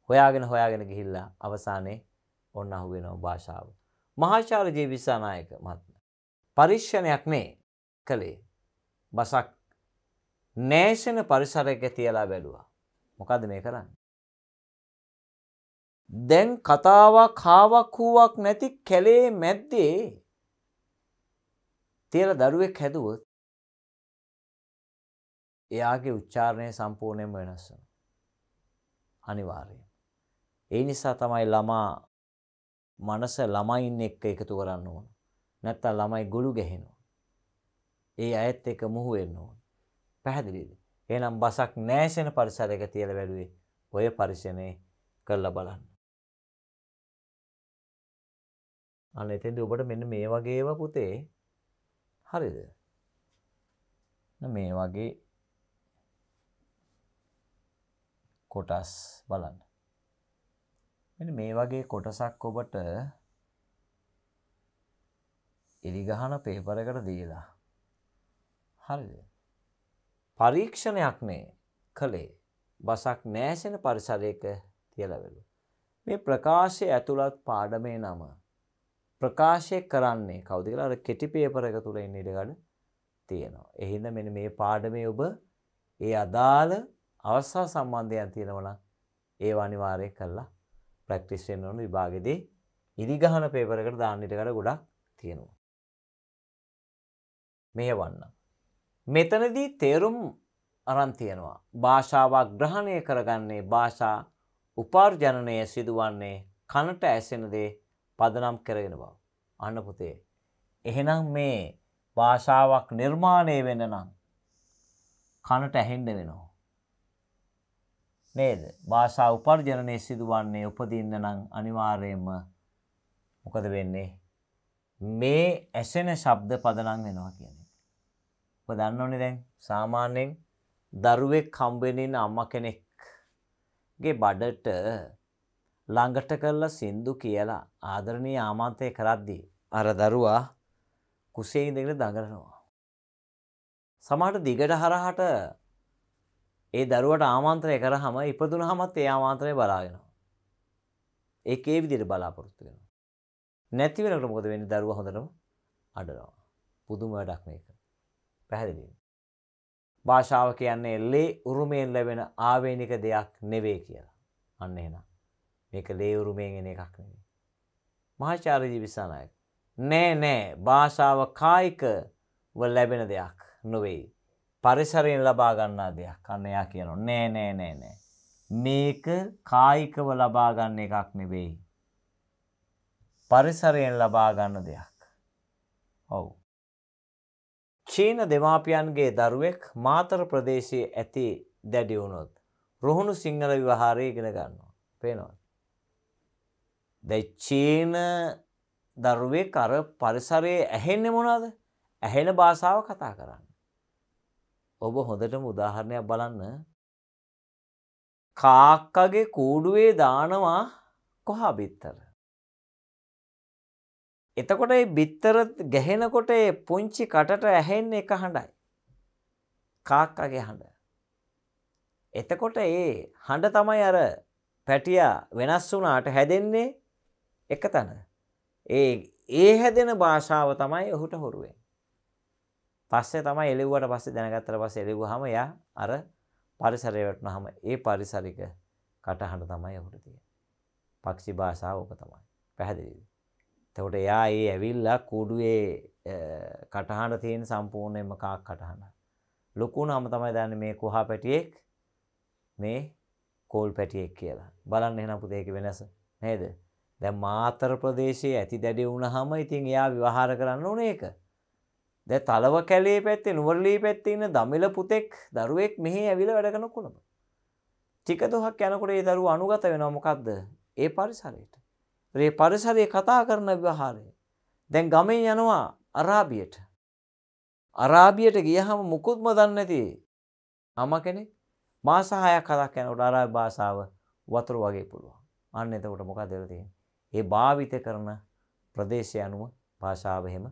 හොයාගෙන හොයාගෙන ගිහිල්ලා අවසානයේ ඔන්න අහුවෙනව භාෂාව. මහාචාර්ය ජීවිසානායක මහත්ම. පරිශ්‍රණයක් මේ කළේ බසක් නෑෂන පරිසරයක තියලා බැලුවා. මොකද මේ කරන්න. දැන් කතාවක් කාවක් වූවක් නැති කැලේ මැද්දේ තියල දරුවෙක් හැදුවොත් එයාගේ උච්චාරණය සම්පූර්ණයෙන් වෙනස් අනිවාර්යෙන්. ඒ නිසා තමයි ළමා මනස ළමයින් එක්ක එකතු කරන්න ඕන. නැත්තම් ළමයි ගොළු ගැහෙනවා. ඒ අයත් එක්ක මුහු වෙන්න ඕන. පැහැදිලිද? එහෙනම් බසක් නැසෙන පරිසරයක තියලා බැලුවේ ඔය පරිශ්‍රණය කරලා බලන්න. අන්න එතෙන්ට ඔබට මෙන්න මේ වගේව පුතේ හරිද මේ වගේ කොටස් බලන්න මෙන්න මේ වගේ කොටසක් ඔබට ඉරිගහන පේපරකට දීලා හරිද පරීක්ෂණයක් මේ කළේ බසක් නෑසෙන පරිසරයක තියලවෙලු. මේ ප්‍රකාශය ඇතුළත් පාඩමේ නම ප්‍රකාශය කරන්නේ කවුද කියලා අර කෙටි පේපර් එක තුල ඉන්න ඉඩකඩ තියෙනවා. එහෙනම් මෙන්න මේ පාඩමේ ඔබ ඒ අදාළ අවස්ථා සම්බන්ධයන් තියෙනවා නම් ඒව අනිවාර්යයෙන් කරලා ප්‍රැක්ටිස් වෙන්න ඕන විභාගෙදී ඉරිගහන පේපර් එකට දාන්න ඉඩකඩ ගොඩක් තියෙනවා. මෙහෙවන්න. මෙතනදී තේරුම් අරන් තියෙනවා. භාෂාවක් ග්‍රහණය කරගන්නේ භාෂා උපාර්ජනනය සිදුවන්නේ කනට ඇසෙන දේ පදනම් කරගෙන බව. අන්න පුතේ. එහෙනම් මේ භාෂාවක් නිර්මාණය වෙන නම් කනට ඇහෙන්ඩ වෙනවා. නේද භාෂා උපර්ජනය සිදුවන්නේ උපදින්න නම් අනිවාර්යෙන්ම මොකද වෙන්නේ මේ ඇසෙන ශබ්ද පදනම් වෙනවා කියන්නේ. ඔබ දන්නවනේ දැන් සාමාන්‍යයෙන් දරුවෙක් හම්බෙනින් අම්මා කෙනෙක්ගේ බඩට ළඟට කරලා සින්දු කියලා ආදරණී ආමන්තය කරද්දී. අර දරුවා කුසේ ඉඳගෙන දඟලනවා. සමහරට දිගට හරහට ඒ දරුවට ආමන්ත්‍රය කරාම ඉපදුනහමත් ඒ ආමන්ත්‍රය බලාගෙනවා. ඒක ඒ විදිහට බලාපොරොත්තු වෙනවා. නැති වෙනකොට මොකද වෙන්නේ? දරුවා හොඳටම අඬනවා. පුදුම වැඩක් මේක. පැහැදිලිද? භාෂාව කියන්නේ ලේ උරුමයෙන් ලැබෙන ආවේනික දෙයක් නෙවෙයි කියලා. අන්න එහෙනම් මේක ලේවුරුමෙන් එන එකක් නෙමේ. මහාචාර්යජී විසානායක නෑ නෑ භාෂාව කායික ලැබෙන දෙයක් නොවෙයි. පරිසරයෙන් ලබා ගන්නා දෙයක් අන්න එයා කියනවා නෑ නෑ නෑ නෑ මේක කායිකව ලබා ගන්න එකක් නෙවෙයි පරිසරයෙන් ලබා ගන්න දෙයක් ඔව් චීන දෙමාපියන්ගේ දරුවෙක් මාතර ප්‍රදේශයේ ඇති දැඩි වුණොත් රුහුණු සිංහල විවහාරය ඉගෙන ගන්නවා පේනවා දැන් චීන දරුවේ කර පරිසරයේ ඇහෙන්නේ මොනවද? ඇහෙන භාෂාව කතා කරන්නේ. ඔබ හොඳටම උදාහරණයක් බලන්න. කාක්කගේ කූඩුවේ දානවා කොහා බිත්තර. එතකොට මේ බිත්තර ගැහෙනකොට ඒ පුංචි කටට ඇහෙන්නේ එක හඬයි. කාක්කගේ හඬ. එතකොට ඒ හඬ තමයි අර පැටියා වෙනස් වුණාට හැදෙන්නේ එක තැන. ඒ ඒ හැදෙන භාෂාව තමයි ඔහුට හොරුවෙන්. පස්සේ තමයි එලෙව්වට පස්සේ දැනගත්තට පස්සේ එලෙව්වහම යා අර පරිසරය වැටුනහම ඒ පරිසරික කටහඬ තමයි ඔහුට තියෙන්නේ. පක්ෂි භාෂාව ඔබ තමයි. පැහැදිලිද? එතකොට එයා ඒ ඇවිල්ලා කුඩුවේ කටහඬ තියෙන සම්පූර්ණයෙන්ම කාක් කටහඬ. ලොකු නම තමයි දන්නේ මේ කුහා පැටියෙක් මේ කෝල් පැටියෙක් කියලා. බලන්න එහෙනම් පුතේ ඒක වෙනස නේද? දැන් මාතර ප්‍රදේශයේ ඇති දැඩි වුණාම ඉතින් එයා විවහාර කරන්න ඕනේ ඒක. දැන් තලව කැලේ පැත්තේ නුවරලී පැත්තේ ඉන්න දමිල පුතෙක් දරුවෙක් මෙහි ඇවිල්ලා වැඩ කරන කොළඹ. ටික දොහක් යනකොට ඒ දරුවා අනුගත වෙනවා මොකද්ද? ඒ පරිසරයට. ඒ පරිසරයේ කතා කරන විවහාරය. දැන් ගමෙන් යනවා අරාබියට. අරාබියට ගියහම මුකුත්ම දන්නේ නැති අම කෙනෙක් මාස 6ක් හදක් යනකොට අරාබි භාෂාව වතුර වගේ පුළුවන්. අන්න එතකොට මොකද වෙලා තියෙන්නේ? ඒ භාවිත කරන ප්‍රදේශය අනුව භාෂාව එහෙම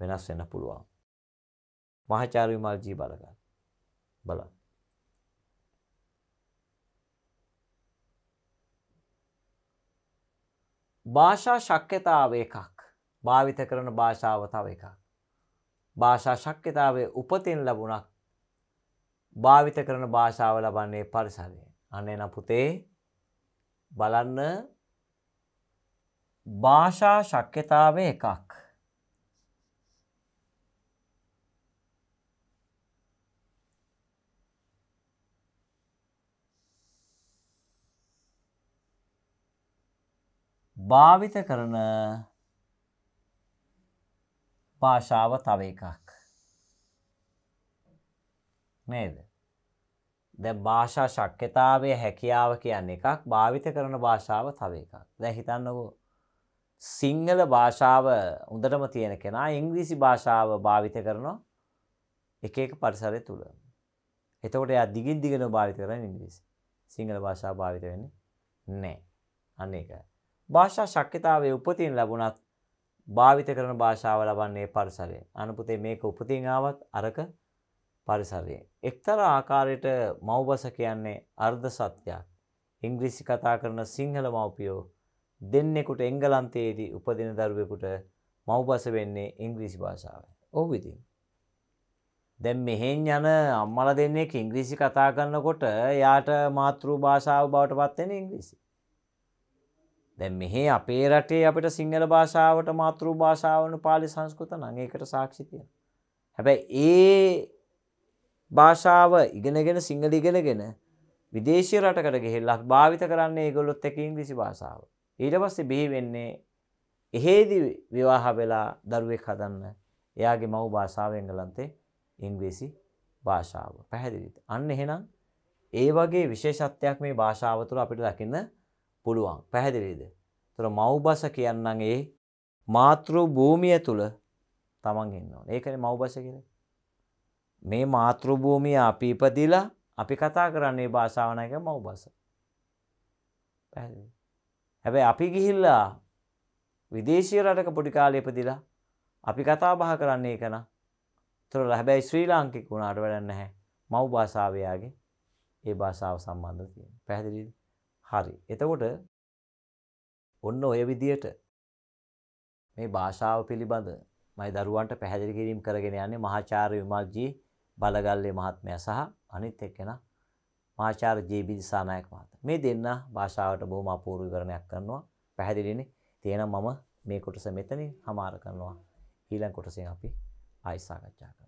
වෙනස් වෙන්න පුළුවන්. මහාචාර්ය විමල්ජී බලගන්න. බලන්න. භාෂා ශක්්‍යතාව එකක්. භාවිත කරන භාෂාව තව එකක්. භාෂා ශක්්‍යතාවේ උපතින් ලැබුණක් භාවිත කරන භාෂාව ලබන්නේ පරිසරය. අන්න එන පුතේ බලන්න භාෂා ශක්්‍යතාව එකක්. භාවිත කරන භාෂාව තව එකක් නේද ද භාෂා ශක්්‍යතාවය හැකියාව කියන්න එකක් භාවිත කරන භාෂාව තව එකක් දැ හිතන්නකෝ සිංහල භාෂාව උදටම තියෙන කෙනා ඉංග්‍රීසි භාෂාව භාවිත කරනවා එක එක පරිසරය තුළ. එතකොට එයා දිගින් දිගට භාවිත කරන්නේ ඉංග්‍රීසි. සිංහල භාෂාව භාවිත වෙන්නේ නැහැ. අන්න ඒක. භාෂා ශක්්‍යතාවයේ උපතින් ලැබුණත් භාවිත කරන භාෂාව ලබන්නේ පරිසරය. අනුපතේ මේක උපතින් ආවත් අරක පරිසරයේ. එක්තරා ආකාරයට මව්බස කියන්නේ අර්ධ සත්‍යයක්. ඉංග්‍රීසි කතා කරන සිංහල මව්පියෝ දෙන්නෙකුට එංගලන්තයේදී උපදින දරුවෙකුට මව්බස වෙන්නේ ඉංග්‍රීසි භාෂාවෙන්. ඔව් ඉතින්. දැන් මෙහෙන් යන අම්මලා දෙන්නෙක් ඉංග්‍රීසි කතා කරනකොට යාට මාතෘ භාෂාව බවට පත් වෙන ඉංග්‍රීසි. දැන් මෙහේ අපේ රටේ අපිට සිංහල භාෂාවට මාතෘ භාෂාවන පාලි සංස්කෘත නම් ඒකට සාක්ෂි තියෙනවා. හැබැයි ඒ භාෂාව ඉගෙනගෙන සිංහල ඉගෙනගෙන විදේශීය රටකට ගිහිල්ලා භාවිත කරන්නේ ඒගොල්ලොත් එක්ක ඉංග්‍රීසි භාෂාව. ඊට පස්සේ බිහි වෙන්නේ එහෙදි විවාහ වෙලා දරුවෙක් හදන්න එයාගේ මව් භාෂාව එංගලන්තේ ඉංග්‍රීසි භාෂාව. පැහැදිලිද? අන්න එහෙනම් ඒ වගේ විශේෂත්වයක් මේ භාෂාව තුළ අපිට දකින්න පුළුවන්. පැහැදිලිද? ඒතර මව් බස කියන්නම් ඒ මාතෘ භූමිය තුළ තමන් ඉන්න ඕනේ. ඒකනේ මව් බස කියන්නේ. මේ මාතෘ භූමිය අපි ඉපදිලා අපි කතා කරන්නේ භාෂාව නැග මව් බස. පැහැදිලිද? හැබැයි අපි ගිහිල්ලා විදේශීය රටක පොඩි කාලේ ඉපදිලා අපි කතා බහ කරන්නේ කන. ඒතර හැබැයි ශ්‍රී ලාංකික වුණාට වැඩක් නැහැ. මව් භාෂාව යාගේ ඒ භාෂාව සම්බන්ධ තියෙනවා. පැහැදිලිද? හරි. එතකොට ඔන්න ඔය විදියට මේ භාෂාව පිළිබඳ මයි දරුවන්ට පැහැදිලි කිරීම කරගෙන යන්නේ මහාචාර්ය විමල්ජී බලගල්ලේ මහත්මයා සහ අනිත් එක්කෙනා මාචාර් ජේබි දිසානායක මහතා. මේ දෙන්න භාෂාවට බොහොම අපූර්ව විවරණයක් කරනවා. පැහැදිලිනේ. තේනම් මම මේ කොටස මෙතනින් හමාර කරනවා. ඊළඟ කොටසෙන් අපි ආයි සාකච්ඡා කරමු.